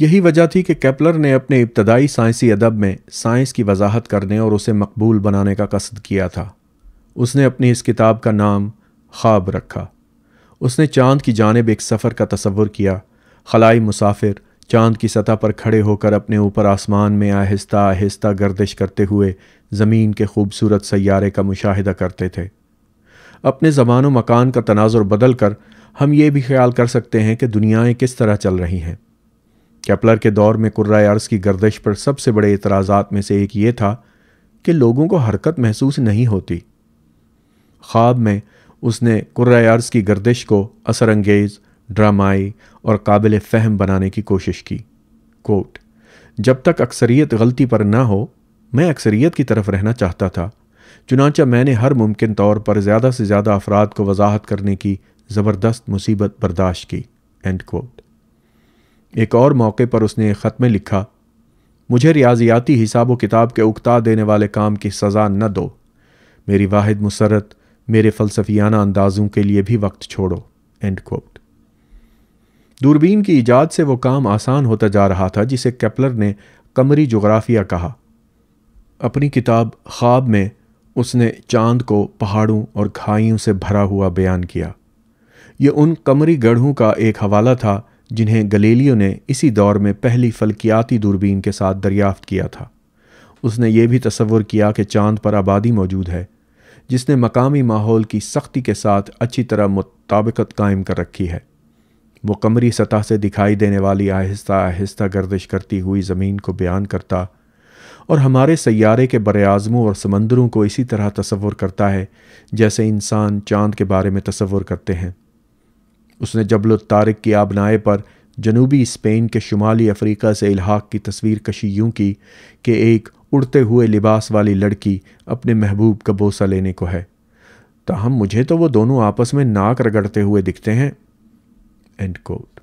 यही वजह थी कि कैपलर ने अपने इब्तदाई साइंसी अदब में साइंस की वजाहत करने और उसे मकबूल बनाने का कसद किया था उसने अपनी इस किताब का नाम ख्वाब रखा उसने चांद की जानब एक सफ़र का तस्वुर किया खलाई मुसाफिर चांद की सतह पर खड़े होकर अपने ऊपर आसमान में आहिस्ता आहिस्ता गर्दिश करते हुए ज़मीन के खूबसूरत सैारे का मुशाहिदा करते थे अपने ज़मान मकान का तनाजर बदल कर हम ये भी ख्याल कर सकते हैं कि दुनियाएँ किस तरह चल रही हैं कैपलर के दौर में कुर्रा अर्ज़ की गर्दिश पर सबसे बड़े इतराज़ात में से एक ये था कि लोगों को हरकत महसूस नहीं होती ख्वाब में उसने कुर्रयार्स की गर्दिश को असरंगेज़ ड्रामाई और काबिल फ़हम बनाने की कोशिश की कोट जब तक अक्सरियत गलती पर ना हो मैं अक्सरियत की तरफ रहना चाहता था चुनाचा मैंने हर मुमकिन तौर पर ज़्यादा से ज़्यादा अफराद को वजाहत करने की ज़बरदस्त मुसीबत बर्दाश्त की एंड कोट एक और मौके पर उसने ख़त में लिखा मुझे रियाजियाती हिसाब व किताब के उकता देने वाले काम की सज़ा न दो मेरी वाहिद मुसरत मेरे फ़लसफियाना अंदाज़ों के लिए भी वक्त छोड़ो एंड कोट दूरबीन की ईजाद से वो काम आसान होता जा रहा था जिसे कैपलर ने कमरी जोग्राफिया कहा अपनी किताब ख्वाब में उसने चांद को पहाड़ों और खाइयों से भरा हुआ बयान किया ये उन कमरी गढ़ों का एक हवाला था जिन्हें गलेलियों ने इसी दौर में पहली फलकियाती दूरबीन के साथ दरियाफ्त किया था उसने ये भी तस्वुर किया कि चांद पर आबादी मौजूद है जिसने मकामी माहौल की सख्ती के साथ अच्छी तरह मुताबिकत कायम कर रखी है वो कमरी सतह से दिखाई देने वाली आहिस्ता आहिस्ता गर्दिश करती हुई ज़मीन को बयान करता और हमारे सैारे के बरेआज़मों और समंदरों को इसी तरह तस्वुर करता है जैसे इंसान चांद के बारे में तस्वुर करते हैं उसने जबल तारक की आबनाए पर जनूबी स्पेन के शुमाली अफ्रीका से इलाहाक की तस्वीर कशी यूँ की कि एक उड़ते हुए लिबास वाली लड़की अपने महबूब का बोसा लेने को है ताहम मुझे तो वो दोनों आपस में नाक रगड़ते हुए दिखते हैं एंड कोट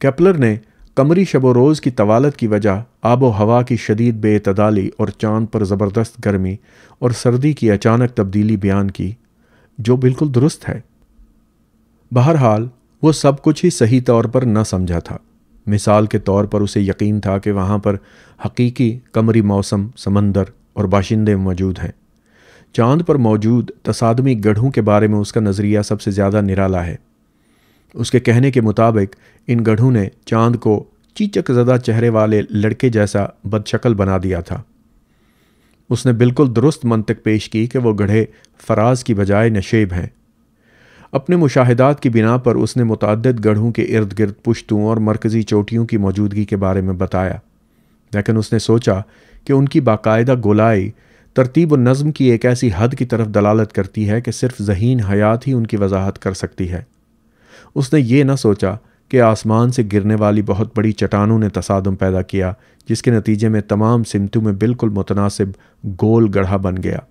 कैपलर ने कमरी शबोरोज़ की तवालत की वजह आबो हवा की शदीद बेतदाली और चांद पर ज़बरदस्त गर्मी और सर्दी की अचानक तब्दीली बयान की जो बिल्कुल दुरुस्त है बहरहाल वो सब कुछ ही सही तौर पर न समझा था मिसाल के तौर पर उसे यकीन था कि वहाँ पर हकीकी कमरी मौसम समंदर और बाशिंदे मौजूद हैं चांद पर मौजूद तसादमी गढ़ों के बारे में उसका नज़रिया सबसे ज़्यादा निराला है उसके कहने के मुताबिक इन गढ़ों ने चांद को चीचक ज़दा चेहरे वाले लड़के जैसा बदशकल बना दिया था उसने बिल्कुल दुरुस्त मंतक पेश की कि वो गढ़े फराज की बजाय नशेब हैं अपने मुशाहदात की बिना पर उसने मुतद गढ़ों के इर्द गिर्द पुश्तों और मरकज़ी चोटियों की मौजूदगी के बारे में बताया लेकिन उसने सोचा कि उनकी बाकायदा गोलाई तरतीब नज़म की एक ऐसी हद की तरफ दलालत करती है कि सिर्फ जहीन हयात ही उनकी वजाहत कर सकती है उसने ये न सोचा कि आसमान से गिरने वाली बहुत बड़ी चट्टानों ने तसादम पैदा किया जिसके नतीजे में तमाम सिमतों में बिल्कुल मुतनासिब गोल गढ़ा बन गया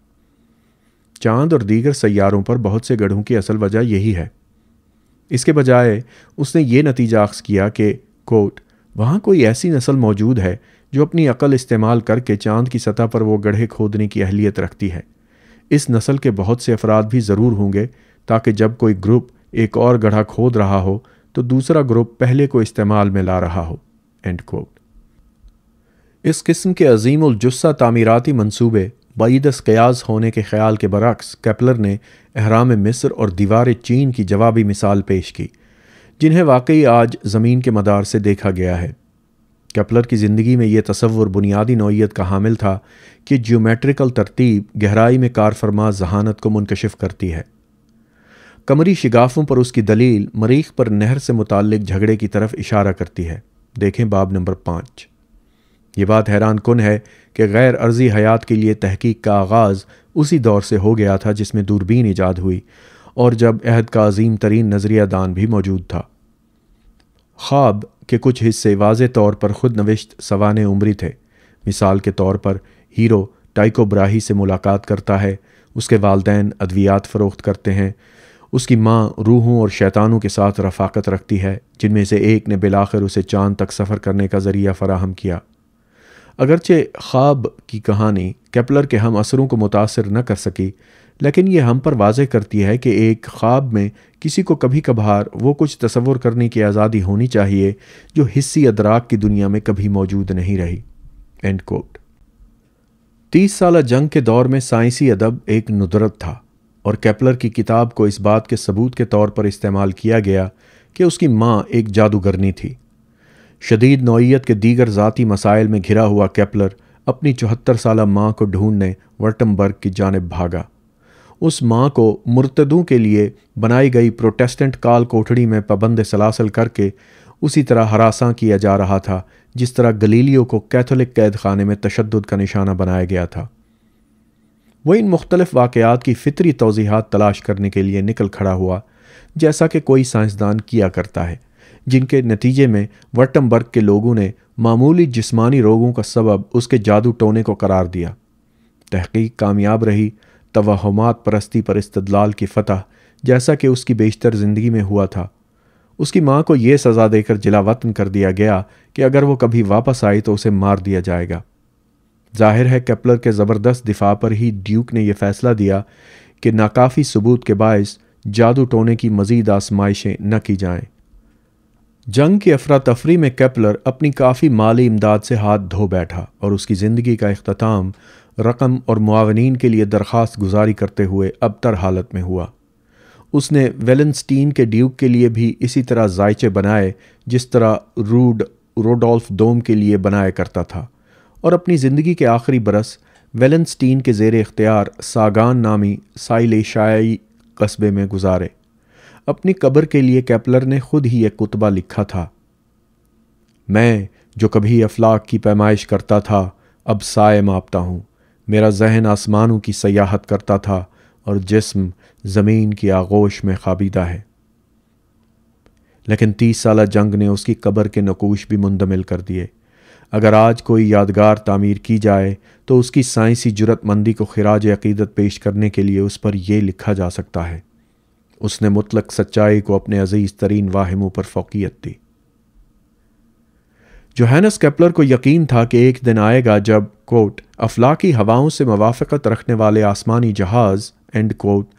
चांद और दीगर सैारों पर बहुत से गढ़ों की असल वजह यही है इसके बजाय उसने ये नतीजा अक्स किया कि कोट वहाँ कोई ऐसी नस्ल मौजूद है जो अपनी अकल इस्तेमाल करके चांद की सतह पर वो गढ़े खोदने की अहलियत रखती है इस नस्ल के बहुत से अफराद भी ज़रूर होंगे ताकि जब कोई ग्रुप एक और गढ़ा खोद रहा हो तो दूसरा ग्रुप पहले को इस्तेमाल में ला रहा हो एंड कोट इस किस्म के अजीम उलजुस्सा तामीराती मनसूबे बाईदस कयास होने के ख्याल के बरक्स कैपलर ने अहराम मिस्र और दीवार चीन की जवाबी मिसाल पेश की जिन्हें वाकई आज ज़मीन के मदार से देखा गया है कैपलर की ज़िंदगी में यह तस्वुर बुनियादी नौीयत का हामिल था कि जियोमेट्रिकल तरतीब गहराई में कारफरमा जहानत को मुनकशिफ करती है कमरी शिगाफों पर उसकी दलील मरीख पर नहर से मुतल झगड़े की तरफ इशारा करती है देखें बाब नंबर पाँच ये बात हैरान कन है कि गैर अर्जी हयात के लिए तहकीक का आगाज़ उसी दौर से हो गया था जिसमें दूरबीन ईजाद हुई और जब अहद का अजीम तरीन नज़रिया दान भी मौजूद था ख्वाब के कुछ हिस्से वाज तौर पर खुद नविश्त सवान उम्री थे मिसाल के तौर पर हीरो टाइको ब्राही से मुलाकात करता है उसके वालदेन अद्वियात फ़रोख्त करते हैं उसकी माँ रूहों और शैतानों के साथ रफाकत रखती है जिनमें से एक ने बिलाखिर उसे चांद तक सफ़र करने का ज़रिया फ़राहम किया अगरचे ख्वाब की कहानी कैपलर के हम असरों को मुतासर न कर सकी लेकिन ये हम पर वाज करती है कि एक ख्वाब में किसी को कभी कभार वो कुछ तस्वर करने की आज़ादी होनी चाहिए जो हिस्सी अदराक की दुनिया में कभी मौजूद नहीं रही एंड कोट तीस साल जंग के दौर में साइंसी अदब एक नुदरत था और कैपलर की किताब को इस बात के सबूत के तौर पर इस्तेमाल किया गया कि उसकी माँ एक जादूगरनी थी शदीद नौीयत के दीगर ज़ाती मसाइल में घिरा हुआ कैपलर अपनी चौहत्तर साल माँ को ढूंढने वर्टमबर्ग की जानब भागा उस माँ को मुर्तदों के लिए बनाई गई प्रोटेस्टेंट काल कोठड़ी में पाबंद सलासल करके उसी तरह हरासा किया जा रहा था जिस तरह गलीलियों को कैथोलिक कैद खाने में तशद का निशाना बनाया गया था वह इन मुख्तलिफ वाक़ात की फ़ितरी तोजीहत तलाश करने के लिए निकल खड़ा हुआ जैसा कि कोई साइंसदान किया करता है जिनके नतीजे में वर्टमबर्ग के लोगों ने मामूली जिस्मानी रोगों का सबब उसके जादू टोने को करार दिया तहकीक कामयाब रही तोहमात परस्ती पर इस्तदलाल की फतह जैसा कि उसकी बेशतर ज़िंदगी में हुआ था उसकी माँ को यह सज़ा देकर जिलावतन कर दिया गया कि अगर वो कभी वापस आई तो उसे मार दिया जाएगा जाहिर है कैपलर के ज़बरदस्त दिफा पर ही ड्यूक ने यह फ़ैसला दिया कि नाकाफ़ी सबूत के बायस जादू टोने की मज़ीद आसमाइशें न की जाएं जंग की अफरा तफरी में कैपलर अपनी काफ़ी माली इमदाद से हाथ धो बैठा और उसकी ज़िंदगी का अख्ताम रकम और मुआवनीन के लिए दरख्वास्त गुजारी करते हुए अबतर हालत में हुआ उसने वेलेंस्टीन के ड्यूक के लिए भी इसी तरह जायचे बनाए जिस तरह रूड रोडोल्फ डोम के लिए बनाया करता था और अपनी ज़िंदगी के आखिरी बरस वेलनस्टीन के जेर इख्तियार सागान नामी साइलेशाई कस्बे में गुजारे अपनी कब्र के लिए कैपलर ने खुद ही एक कुतबा लिखा था मैं जो कभी अफलाक की पैमाइश करता था अब साय मापता हूँ मेरा जहन आसमानों की सयाहत करता था और जिस्म ज़मीन की आगोश में खाबीदा है लेकिन तीस साल जंग ने उसकी कब्र के नकूश भी मुंदमिल कर दिए अगर आज कोई यादगार तामीर की जाए तो उसकी साइंसी जरूरतमंदी को खराज अकीदत पेश करने के लिए उस पर यह लिखा जा सकता है उसने मुतलक सच्चाई को अपने अजीज तरीन वाहिमों पर फोकियत दी जोहनस कैपलर को यकीन था कि एक दिन आएगा जब कोट अफलाकी हवाओं से मवाफ़त रखने वाले आसमानी जहाज़ एंड कोट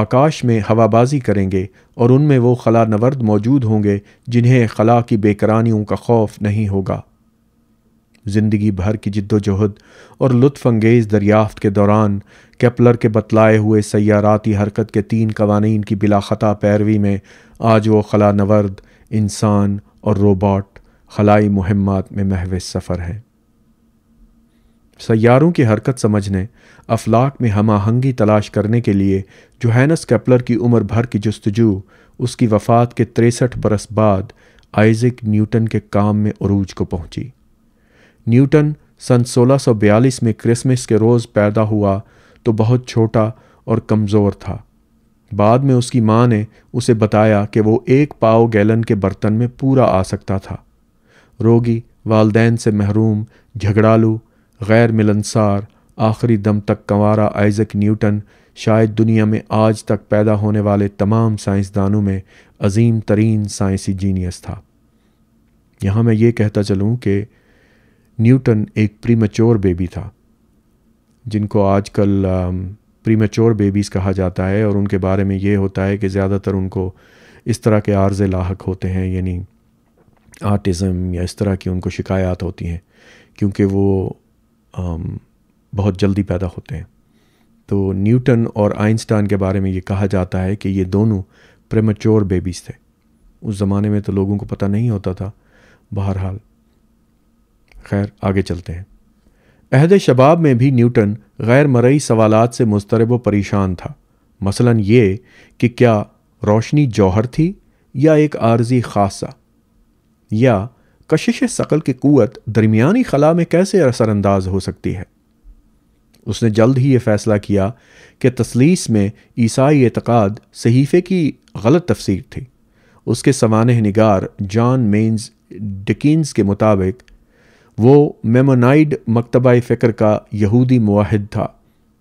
आकाश में हवाबाजी करेंगे और उनमें वो खला नवर्द मौजूद होंगे जिन्हें खला की बेकरानियों का खौफ नहीं होगा ज़िंदगी भर की जिद्दोजहद और अंगेज़ दरियाफ्त के दौरान कैपलर के बतलाए हुए सयाराती हरकत के तीन कवानीन की बिलाखता पैरवी में आज वो खला नवर्द इंसान और रोबोट खलाई मुहम्मत में महव सफ़र हैं सैारों की हरकत समझने अफलाक में हम आहंगी तलाश करने के लिए जोहैनस कैपलर की उम्र भर की जस्तजू उसकी वफ़ात के तिरसठ बरस बाद आइजक न्यूटन के काम में अरूज को पहुंची न्यूटन सन 1642 में क्रिसमस के रोज़ पैदा हुआ तो बहुत छोटा और कमज़ोर था बाद में उसकी माँ ने उसे बताया कि वो एक पाव गैलन के बर्तन में पूरा आ सकता था रोगी वालदेन से महरूम झगड़ालू गैर मिलनसार आखिरी दम तक कंवारा आइजक न्यूटन शायद दुनिया में आज तक पैदा होने वाले तमाम साइंसदानों में अजीम तरीन साइंसी जीनियस था यहाँ मैं ये कहता चलूँ कि न्यूटन एक प्रीमेच्योर बेबी था जिनको आजकल प्रीमेच्योर बेबीज़ कहा जाता है और उनके बारे में ये होता है कि ज़्यादातर उनको इस तरह के आर्ज़ लाक होते हैं यानी आर्टिज़म या इस तरह की उनको शिकायत होती हैं क्योंकि वो आम, बहुत जल्दी पैदा होते हैं तो न्यूटन और आइंस्टाइन के बारे में ये कहा जाता है कि ये दोनों प्रेमच्योर बेबीज़ थे उस ज़माने में तो लोगों को पता नहीं होता था बहरहाल खैर आगे चलते हैं अहद शबाब में भी न्यूटन गैर मरई सवालात से मुस्तरब व परेशान था मसलन ये कि क्या रोशनी जौहर थी या एक आर्जी खासा या कशिश शकल की क़वत दरमियानी खला में कैसे असरानंदाज हो सकती है उसने जल्द ही यह फ़ैसला किया कि तसलीस में ईसाई एतक़ाद सहीफ़े की गलत तफसीर थी उसके सवान निगार जॉन मेन्स डिकिन्स के मुताबिक वो मेमोनाइड मकतबा फ़िक्र का यहूदी मुहिद था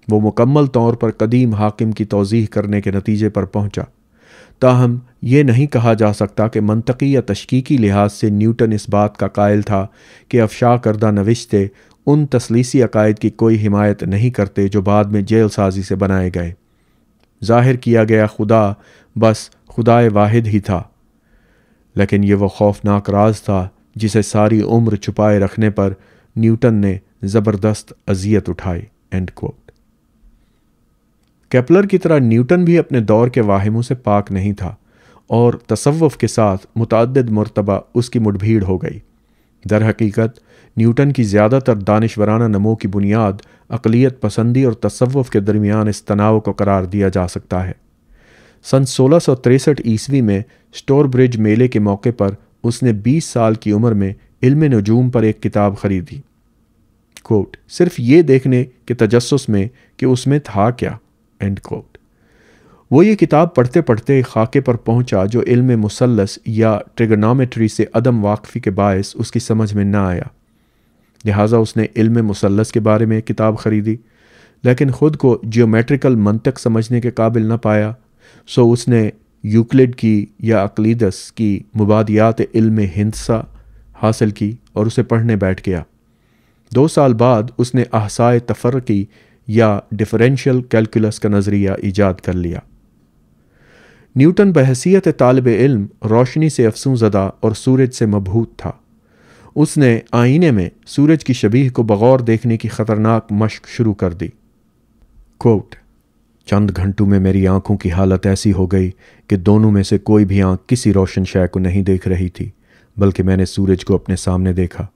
वो मुकम्मल तौर पर कदीम हाकिम की तोजीह करने के नतीजे पर पहुंचा। ताहम ये नहीं कहा जा सकता कि मनतकी या तशकीकी लिहाज से न्यूटन इस बात का कायल था कि अफशा करदा नविश्ते उन तसलीसी अकायद की कोई हिमायत नहीं करते जो बाद में जेल साजी से बनाए गए जाहिर किया गया खुदा बस खुदाए वाहिद ही था लेकिन ये वो खौफनाक राज था जिसे सारी उम्र छुपाए रखने पर न्यूटन ने ज़बरदस्त अजियत उठाई एंड कोट कैपलर की तरह न्यूटन भी अपने दौर के वाहिमों से पाक नहीं था और तसव्वुफ़ के साथ मुतद मरतबा उसकी मुठभीड़ हो गई दर हकीकत न्यूटन की ज़्यादातर दानशवराना नमों की बुनियाद अकलीत पसंदी और तसव्वुफ़ के दरमियान इस तनाव को करार दिया जा सकता है सन सोलह ईस्वी में स्टोरब्रिज मेले के मौके पर उसने 20 साल की उम्र में इल्म नजूम पर एक किताब खरीदी कोट सिर्फ ये देखने के तजस्स में कि उसमें था क्या एंड कोट वो ये किताब पढ़ते पढ़ते खाके पर पहुंचा जो इल्म मुसलस या ट्रिगनोमेट्री से अदम वाकफ़ी के बायस उसकी समझ में ना आया लिहाजा उसने इल्म मुसलस के बारे में किताब खरीदी लेकिन ख़ुद को जियोमेट्रिकल मंतक समझने के काबिल ना पाया सो उसने यूक्लिड की या अकलीदस की मुबादियात इल्म हिंसा हासिल की और उसे पढ़ने बैठ गया दो साल बाद उसने तफर तफरकी या डिफरेंशियल कैलकुलस का नज़रिया ईजाद कर लिया न्यूटन बहसीत तालब इल्म रोशनी से ज़दा और सूरज से मबहूत था उसने आईने में सूरज की शबीह को बगौर देखने की ख़तरनाक मशक शुरू कर दी कोट चंद घंटों में मेरी आंखों की हालत ऐसी हो गई कि दोनों में से कोई भी आंख किसी रोशन शय को नहीं देख रही थी बल्कि मैंने सूरज को अपने सामने देखा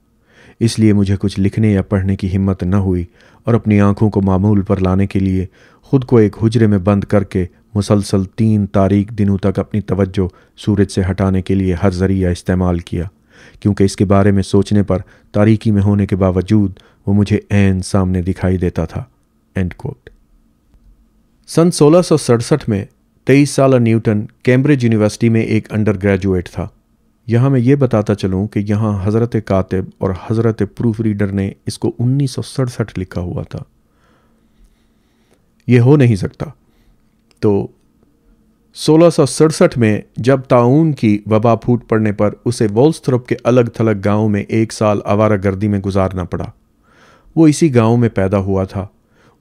इसलिए मुझे कुछ लिखने या पढ़ने की हिम्मत न हुई और अपनी आंखों को मामूल पर लाने के लिए खुद को एक हुजरे में बंद करके मुसलसल तीन तारीख दिनों तक अपनी तवज्जो सूरज से हटाने के लिए हर जरिया इस्तेमाल किया क्योंकि इसके बारे में सोचने पर तारीकी में होने के बावजूद वो मुझे एन सामने दिखाई देता था एंड कोट सन सोलह में तेईस साल न्यूटन कैम्ब्रिज यूनिवर्सिटी में एक अंडर ग्रेजुएट था यहाँ मैं ये बताता चलूँ कि यहाँ हज़रत कातिब और हज़रत प्रूफ रीडर ने इसको उन्नीस लिखा हुआ था ये हो नहीं सकता तो सोलह में जब ताउन की वबा फूट पड़ने पर उसे वोल्स्थ्रप के अलग थलग गांव में एक साल आवारा गर्दी में गुजारना पड़ा वो इसी गांव में पैदा हुआ था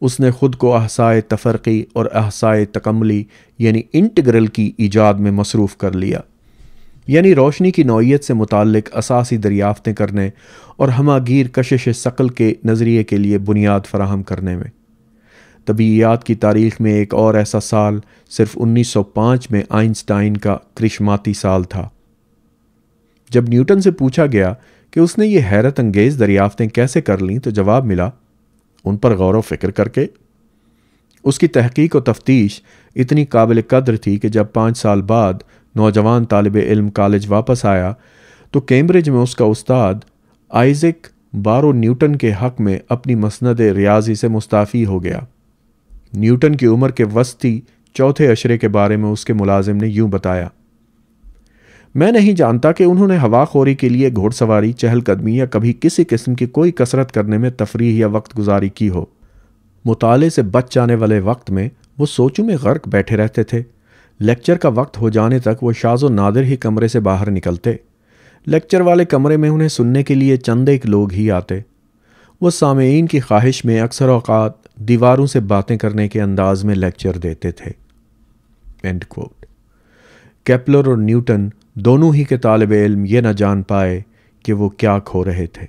उसने खुद को अहसाए तफरकी और अहसाए तकमली यानी इंटग्रल की ईजाद में मसरूफ़ कर लिया यानी रोशनी की नौीयत से मुतक असासी दरियाफ़तें करने और हमागीर कशिश शक्ल के नज़रिए के लिए बुनियाद फराहम करने में तबीयात की तारीख में एक और ऐसा साल सिर्फ 1905 में आइंस्टाइन का क्रिशमाती साल था जब न्यूटन से पूछा गया कि उसने ये हैरत अंगेज़ दरियाफ़तें कैसे कर लीं तो जवाब मिला उन पर गौर फिक्र करके उसकी तहकीक और तफ्तीश इतनी काबिल कद्र थी कि जब पाँच साल बाद नौजवान तालब इल्म कॉलेज वापस आया तो कैम्ब्रिज में उसका उस्ताद आइजक बारो न्यूटन के हक में अपनी मसंद रियाजी से मुस्ताफ़ी हो गया न्यूटन की उम्र के वस्ती चौथे अशरे के बारे में उसके मुलाजिम ने यूं बताया मैं नहीं जानता कि उन्होंने हवाखोरी के लिए घोड़सवारी चहलकदमी या कभी किसी किस्म की कोई कसरत करने में तफरीह या वक्त गुजारी की हो मुताले से बच जाने वाले वक्त में वो सोचों में गर्क बैठे रहते थे लेक्चर का वक्त हो जाने तक वो शाजो नादिर ही कमरे से बाहर निकलते लेक्चर वाले कमरे में उन्हें सुनने के लिए चंद एक लोग ही आते वो सामीन की ख्वाहिश में अक्सर अवकात दीवारों से बातें करने के अंदाज में लेक्चर देते थे एंड कोट कैपलर और न्यूटन दोनों ही के तालब इल्म ये ना जान पाए कि वो क्या खो रहे थे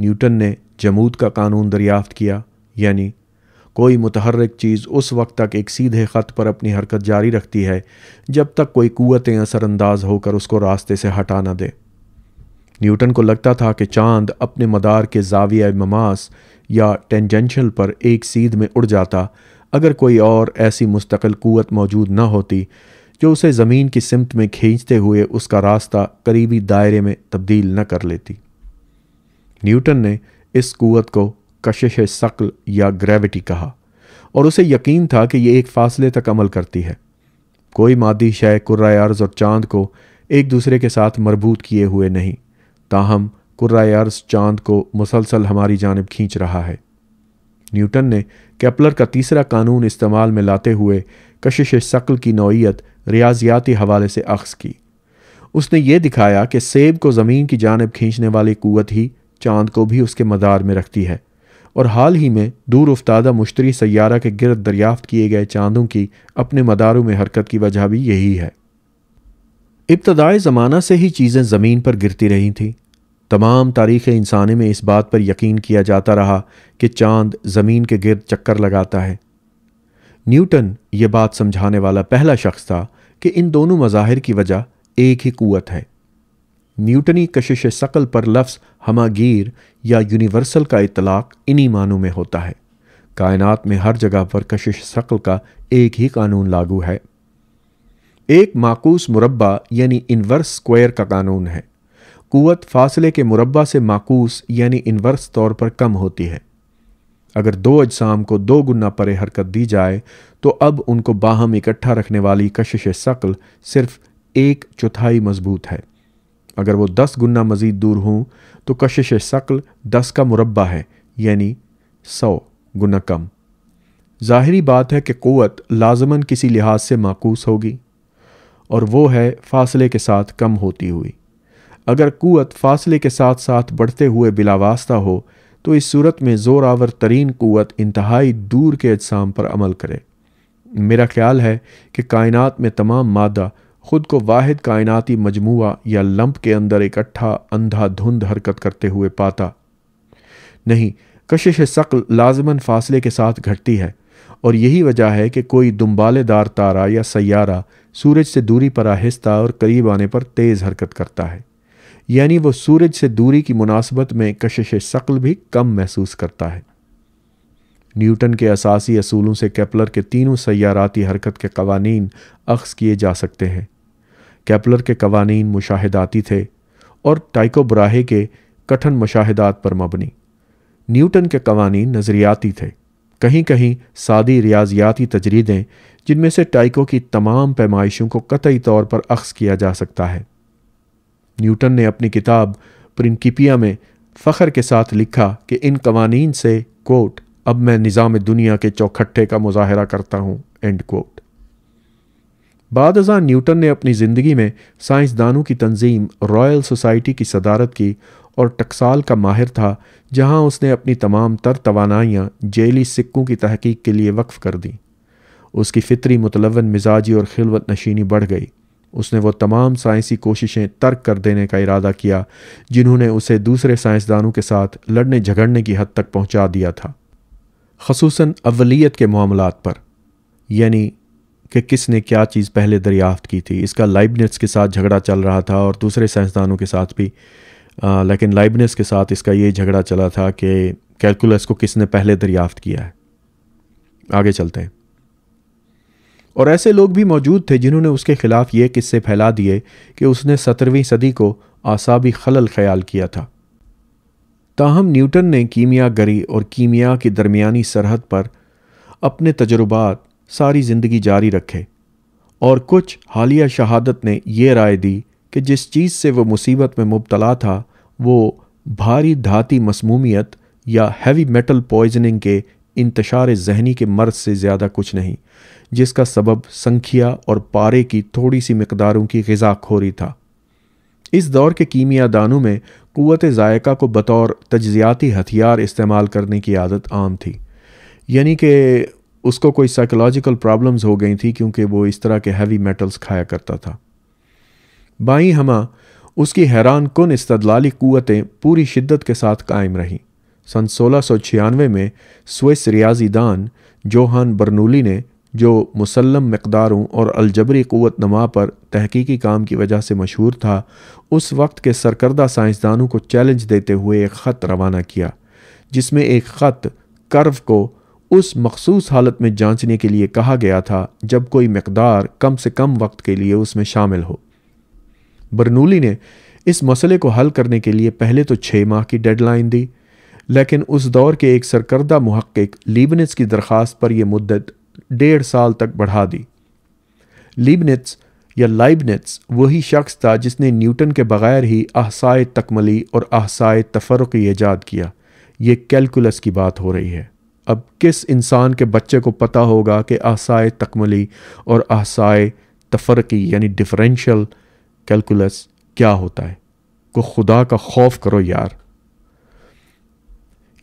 न्यूटन ने जमूद का कानून दरियाफ्त किया यानी कोई मुतहरक चीज़ उस वक्त तक एक सीधे ख़त पर अपनी हरकत जारी रखती है जब तक कोई कुतें असरअंदाज होकर उसको रास्ते से हटा ना दे न्यूटन को लगता था कि चांद अपने मदार के जाविया ममास या टेंजेंशल पर एक सीध में उड़ जाता अगर कोई और ऐसी मुस्तकिल मौजूद न होती जो उसे ज़मीन की सिमत में खींचते हुए उसका रास्ता करीबी दायरे में तब्दील न कर लेती न्यूटन ने इस कुत को कशिश शक्ल या ग्रेविटी कहा और उसे यकीन था कि यह एक फासले तक अमल करती है कोई मादी शय कुर्रा अर्ज और चांद को एक दूसरे के साथ मरबूत किए हुए नहीं ताहम कुर्रा अर्ज चांद को मुसलसल हमारी जानब खींच रहा है न्यूटन ने कैपलर का तीसरा कानून इस्तेमाल में लाते हुए कशिश शक्ल की नौीयत रियाजियाती हवाले से अक्स की उसने ये दिखाया कि सेब को ज़मीन की जानब खींचने वाली क़वत ही चांद को भी उसके मदार में रखती है और हाल ही में दूर उफ्तादा मुश्तरी सैारा के गिरद दरियाफ्त किए गए चांदों की अपने मदारों में हरकत की वजह भी यही है इब्तदाई ज़माना से ही चीज़ें ज़मीन पर गिरती रही थीं तमाम तारीख़ इंसानी में इस बात पर यकीन किया जाता रहा कि चांद ज़मीन के गिरद चक्कर लगाता है न्यूटन ये बात समझाने वाला पहला शख्स था कि इन दोनों मज़ाहिर की वजह एक ही कुत है न्यूटनी कशिश शक्ल पर लफ्स हमागीर या यूनिवर्सल का इतलाक़ इन्हीं मानों में होता है कायनात में हर जगह पर कशिश शक्ल का एक ही कानून लागू है एक माकूस मुरबा यानी इनवर्स स्क्वायर का कानून है कुत फासले के मुरबा से माकूस यानी इनवर्स तौर पर कम होती है अगर दो अजसाम को दो गुना परे हरकत दी जाए तो अब उनको बाहम इकट्ठा रखने वाली कशिश शक्ल सिर्फ एक चौथाई मजबूत है अगर वो दस गुना मज़ीद दूर हों तो कशिश शक्ल दस का मुरबा है यानी सौ गुना कम ज़ाहरी बात है कि क़वत लाजमन किसी लिहाज से माकूस होगी और वो है फासले के साथ कम होती हुई अगर क़वत फासले के साथ साथ बढ़ते हुए बिलावास्ता हो तो इस सूरत में ज़ोर आवर तरीन क़वत इंतहाई दूर के अजसाम पर अमल करे मेरा ख्याल है कि कायनत में तमाम मादा खुद को वाद कायनती मजमू या लम्प के अंदर इकट्ठा अंधा धुंध हरकत करते हुए पाता नहीं कशिश शक्ल लाजमन फासले के साथ घटती है और यही वजह है कि कोई दुम्बालेदार तारा या सैारा सूरज से दूरी पर आहिस्ता और करीब आने पर तेज़ हरकत करता है यानी वो सूरज से दूरी की मुनासबत में कशिश शक्ल भी कम महसूस करता है न्यूटन के असासी असूलों से कैपलर के तीनों सयाराती हरकत के कवानीन अक्स किए जा सकते हैं कैपलर के कवानीन मुशाहदाती थे और टाइको ब्राहे के कठिन मुशाहदात पर मबनी न्यूटन के कवानीन नज़रियाती थे कहीं कहीं सादी रियाजियाती तजरीदें जिनमें से टाइको की तमाम पैमाइशों को कतई तौर पर अक्स किया जा सकता है न्यूटन ने अपनी किताब प्रिंकिपिया में फ़खर के साथ लिखा कि इन कवानीन से कोट अब मैं निज़ाम दुनिया के चौखट्टे का मुजाहरा करता हूँ एंड कोट बाद अजा न्यूटन ने अपनी ज़िंदगी में साइंसदानों की तंजीम रॉयल सोसाइटी की सदारत की और टकसाल का माहिर था जहां उसने अपनी तमाम तर तोानाइयाँ जेली सिक्कों की तहकीक के लिए वक्फ कर दी उसकी फितरी मुतलवन मिजाजी और खिलवत नशीनी बढ़ गई उसने वो तमाम साइंसी कोशिशें तर्क कर देने का इरादा किया जिन्होंने उसे दूसरे साइंसदानों के साथ लड़ने झगड़ने की हद तक पहुंचा दिया था खसूस अवलीत के मामलात पर यानी कि किसने क्या चीज़ पहले दरियाफ्त की थी इसका लाइबनेस के साथ झगड़ा चल रहा था और दूसरे साइंसदानों के साथ भी आ, लेकिन लाइबनेस के साथ इसका ये झगड़ा चला था कि कैलकुलस को किसने पहले दरियाफ्त किया है आगे चलते हैं और ऐसे लोग भी मौजूद थे जिन्होंने उसके खिलाफ ये किस्से फैला दिए कि उसने सत्रहवीं सदी को आसाबी खलल ख्याल किया था ताहम न्यूटन ने कीमिया गरी और कीमिया की दरमियानी सरहद पर अपने तजुर्बात सारी ज़िंदगी जारी रखे और कुछ हालिया शहादत ने यह राय दी कि जिस चीज़ से वह मुसीबत में मुबतला था वो भारी धाती मसमूमियत या हैवी मेटल पॉइजनिंग के इंतशार जहनी के मर्ज से ज़्यादा कुछ नहीं जिसका सबब संख्या और पारे की थोड़ी सी मकदारों की गजाखोरी था इस दौर के कीमिया दानों में कुत जायका को बतौर तजियाती हथियार इस्तेमाल करने की आदत आम थी यानी कि उसको कोई साइकोलॉजिकल प्रॉब्लम्स हो गई थी क्योंकि वो इस तरह के हैवी मेटल्स खाया करता था बाई हमा उसकी हैरान कन इस्तदलाली कुतें पूरी शिद्दत के साथ कायम रहीं सन सोलह सौ छियानवे में स्विस रियाजी दान जोहान बर्नूली ने जो मुसलम मकदारों और अलजबरी क़वत नमा पर तहकीकी काम की वजह से मशहूर था उस वक्त के सरकर्दा साइंसदानों को चैलेंज देते हुए एक ख़त रवाना किया जिसमें एक ख़त कर्व को उस मखसूस हालत में जांचने के लिए कहा गया था जब कोई मकदार कम से कम वक्त के लिए उसमें शामिल हो बर्नूली ने इस मसले को हल करने के लिए पहले तो छः माह की डेडलाइन दी लेकिन उस दौर के एक सरकर्दा महक्क लीबनेस की दरख्वास्त पर यह मुद्दत डेढ़ साल तक बढ़ा दी लिबनिट्स या लाइबनिट्स वही शख्स था जिसने न्यूटन के बगैर ही अहसाय तकमली और अहसाए तफरक ईजाद किया ये कैलकुलस की बात हो रही है अब किस इंसान के बच्चे को पता होगा कि अहसाय तकमली और अहसाय तफरकी यानी डिफरेंशियल कैलकुलस क्या होता है को खुदा का खौफ करो यार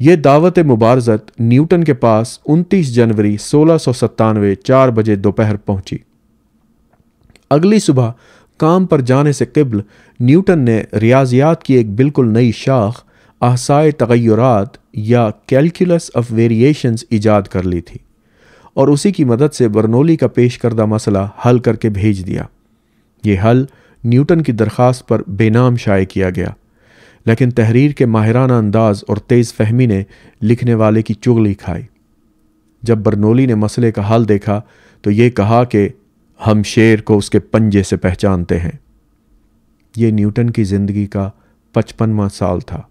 ये दावत मुबारजत न्यूटन के पास 29 जनवरी सोलह सौ चार बजे दोपहर पहुंची अगली सुबह काम पर जाने से कबल न्यूटन ने रियाजियात की एक बिल्कुल नई शाख आसाए तगैरत या कैलकुलस ऑफ वेरिएशंस ईजाद कर ली थी और उसी की मदद से बर्नोली का पेश करदा मसला हल करके भेज दिया ये हल न्यूटन की दरख्वास्त पर बेनाम शाये किया गया लेकिन तहरीर के माहिराना अंदाज और तेज़ फहमी ने लिखने वाले की चुगली खाई जब बर्नोली ने मसले का हल देखा तो ये कहा कि हम शेर को उसके पंजे से पहचानते हैं ये न्यूटन की ज़िंदगी का पचपनवा साल था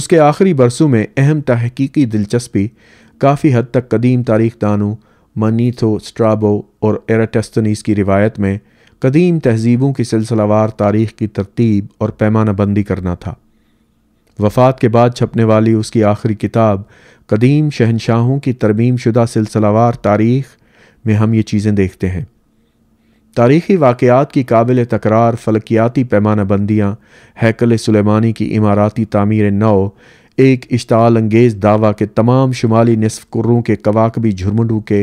उसके आखिरी बरसों में अहम तहकीकी दिलचस्पी काफ़ी हद तक कदीम तारीख दानों मनीथो स्ट्राबो और एराटस्तनीस की रिवायत में कदीम तहजीबों की सिलसिलावार तारीख की तरतीब और पैमाना बंदी करना था वफात के बाद छपने वाली उसकी आखिरी किताब कदीम शहनशाहों की तरमीम शुदा सिलसिलावार तारीख में हम ये चीज़ें देखते हैं तारीखी वाकयात की काबिल तकरार फलकियाती पैमाना बंदियाँ हैकल सुलेमानी की इमाराती तामीर नौ एक इश्ताल अंगेज़ दावा के तमाम शुमाली नसफ़ कुर्रों के कवाकबी झुरमुंडू के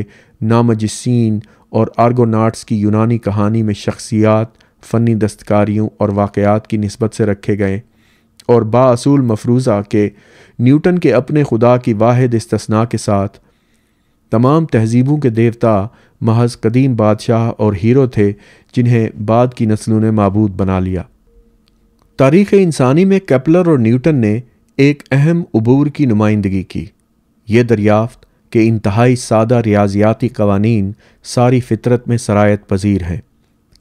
नामजसिन और आर्गोनाट्स की यूनानी कहानी में शख्सियात फ़नी दस्तकारियों और वाक़ात की नस्बत से रखे गए और बासूल मफरूज़ा के न्यूटन के अपने खुदा की वाद इसतना के साथ तमाम तहजीबों के देवता महज कदीम बादशाह और हीरो थे जिन्हें बाद की नस्लों ने मबूद बना लिया तारीख़ इंसानी में कैपलर और न्यूटन ने एक अहम अबूर की नुमाइंदगी की ये दरियाफ्त कि इंतहाई सादा रियाजियाती कवानी सारी फितरत में सरायत पजीर हैं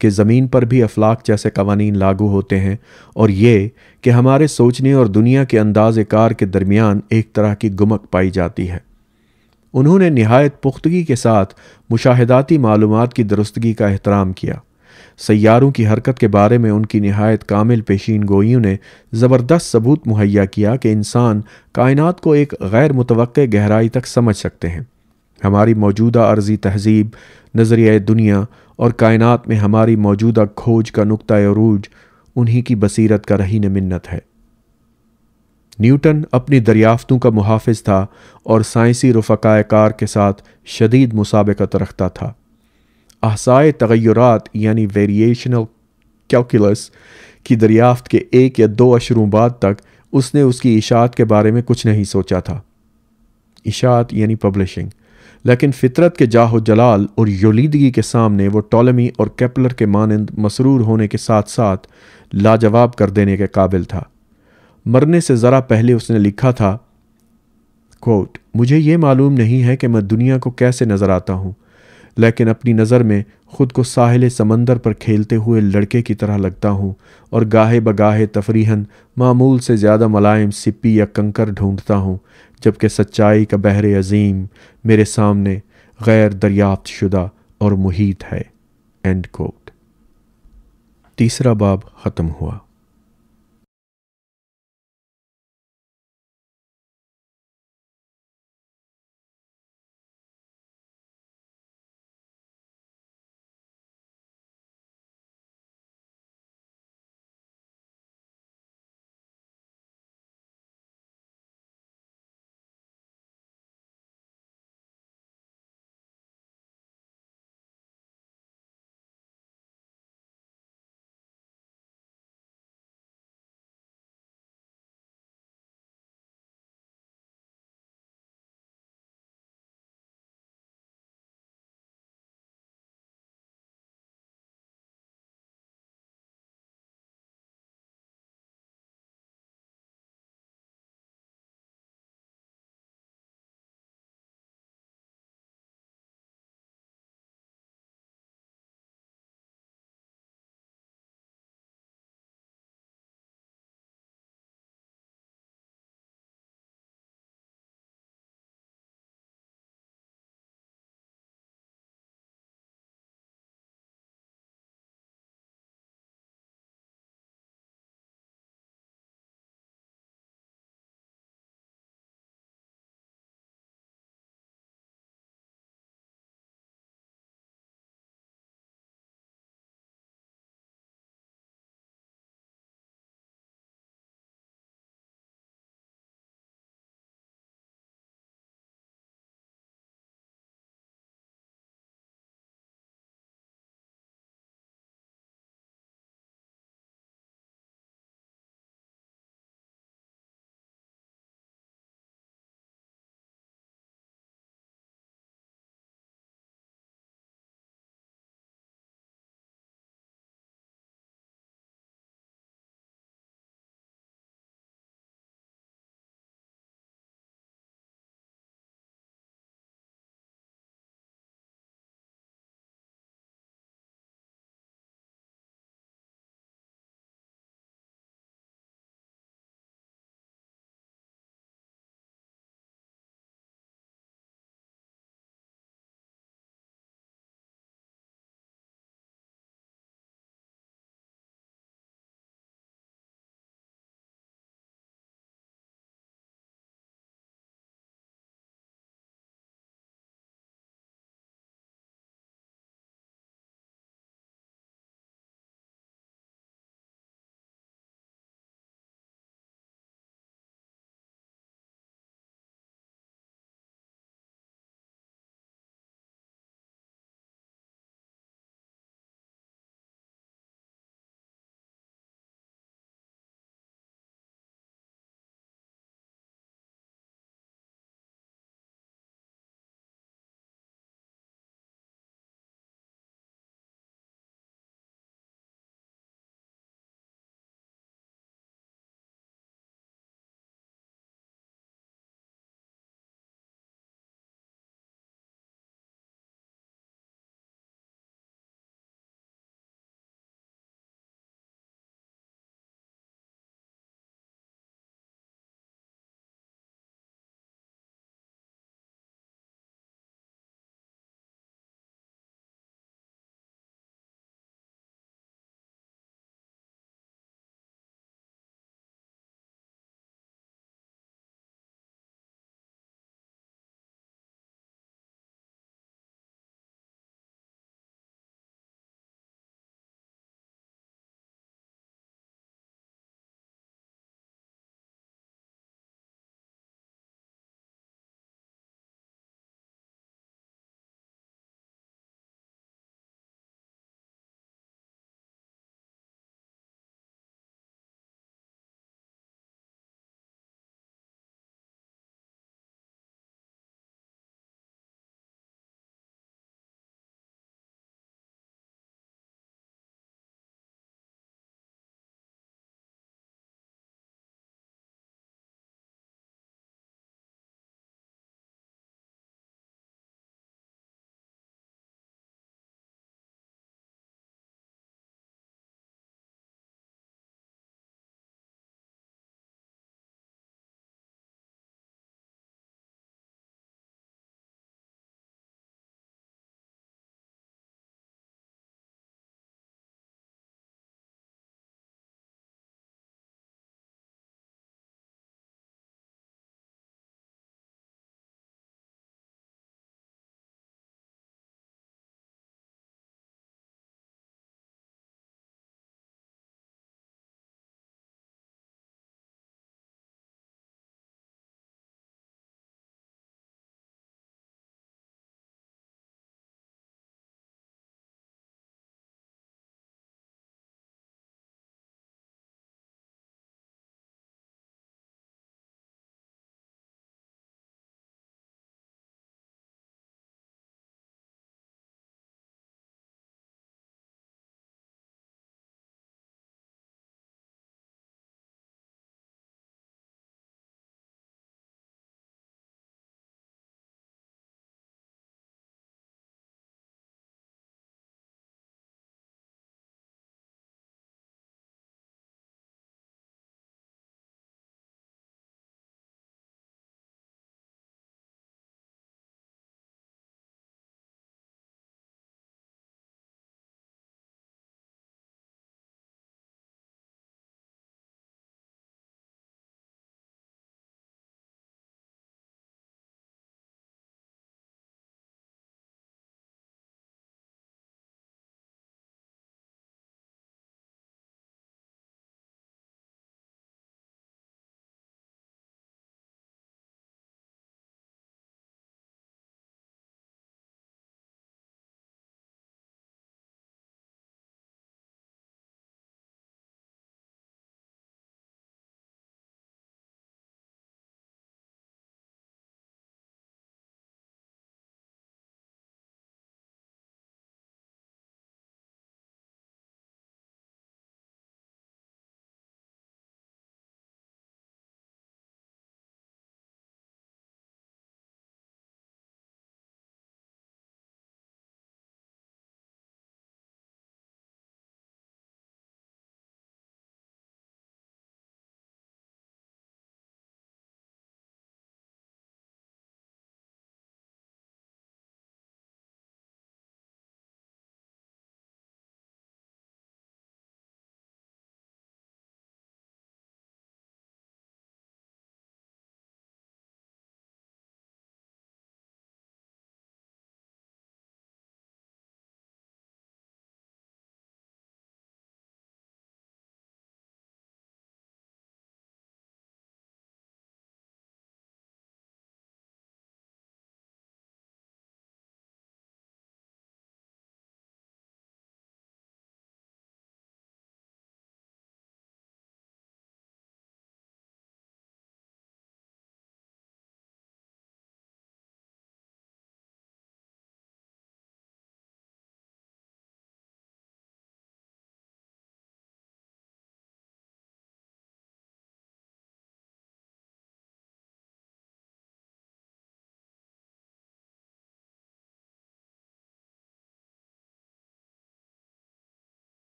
कि ज़मीन पर भी अफलाक जैसे कवानी लागू होते हैं और ये कि हमारे सोचने और दुनिया के अंदाज कार के दरमियान एक तरह की गुमक पाई जाती है उन्होंने नहायत पुख्तगी के साथ मुशाहदाती मालूम की दुरुस्तगी का एहतराम किया सैारों की हरकत के बारे में उनकी नहायत कामिल पेशीन गोइयों ने ज़बरदस्त सबूत मुहैया किया कि इंसान कायनात को एक गैर मुतव गहराई तक समझ सकते हैं हमारी मौजूदा अर्जी तहजीब नज़रिया दुनिया और कायनात में हमारी मौजूदा खोज का नुक़ अरूज उन्हीं की बसीरत का रहीन मन्नत है न्यूटन अपनी दरियाफ्तों का मुहाफ़ था और साइंसी रफ़ाकार के साथ शदीद मुसाबकत रखता था अहसाए तगैरत यानी वेरिएशनल कैलकुलस की दरियाफ्त के एक या दो अशरों बाद तक उसने उसकी इशात के बारे में कुछ नहीं सोचा था इशात यानी पब्लिशिंग लेकिन फितरत के जाहो जलाल और योलीदगी के सामने वो टॉलमी और कैपलर के मानंद मसरूर होने के साथ साथ लाजवाब कर देने के काबिल था मरने से ज़रा पहले उसने लिखा था कोट मुझे ये मालूम नहीं है कि मैं दुनिया को कैसे नज़र आता हूँ लेकिन अपनी नज़र में खुद को साहिल समंदर पर खेलते हुए लड़के की तरह लगता हूँ और गाहे बगाहे तफरीहन मामूल से ज़्यादा मलायम सिपी या कंकर ढूंढता हूँ जबकि सच्चाई का बहर अजीम मेरे सामने गैर दरियाफ्त शुदा और मुहित है एंड कोट तीसरा बाब ख़त्म हुआ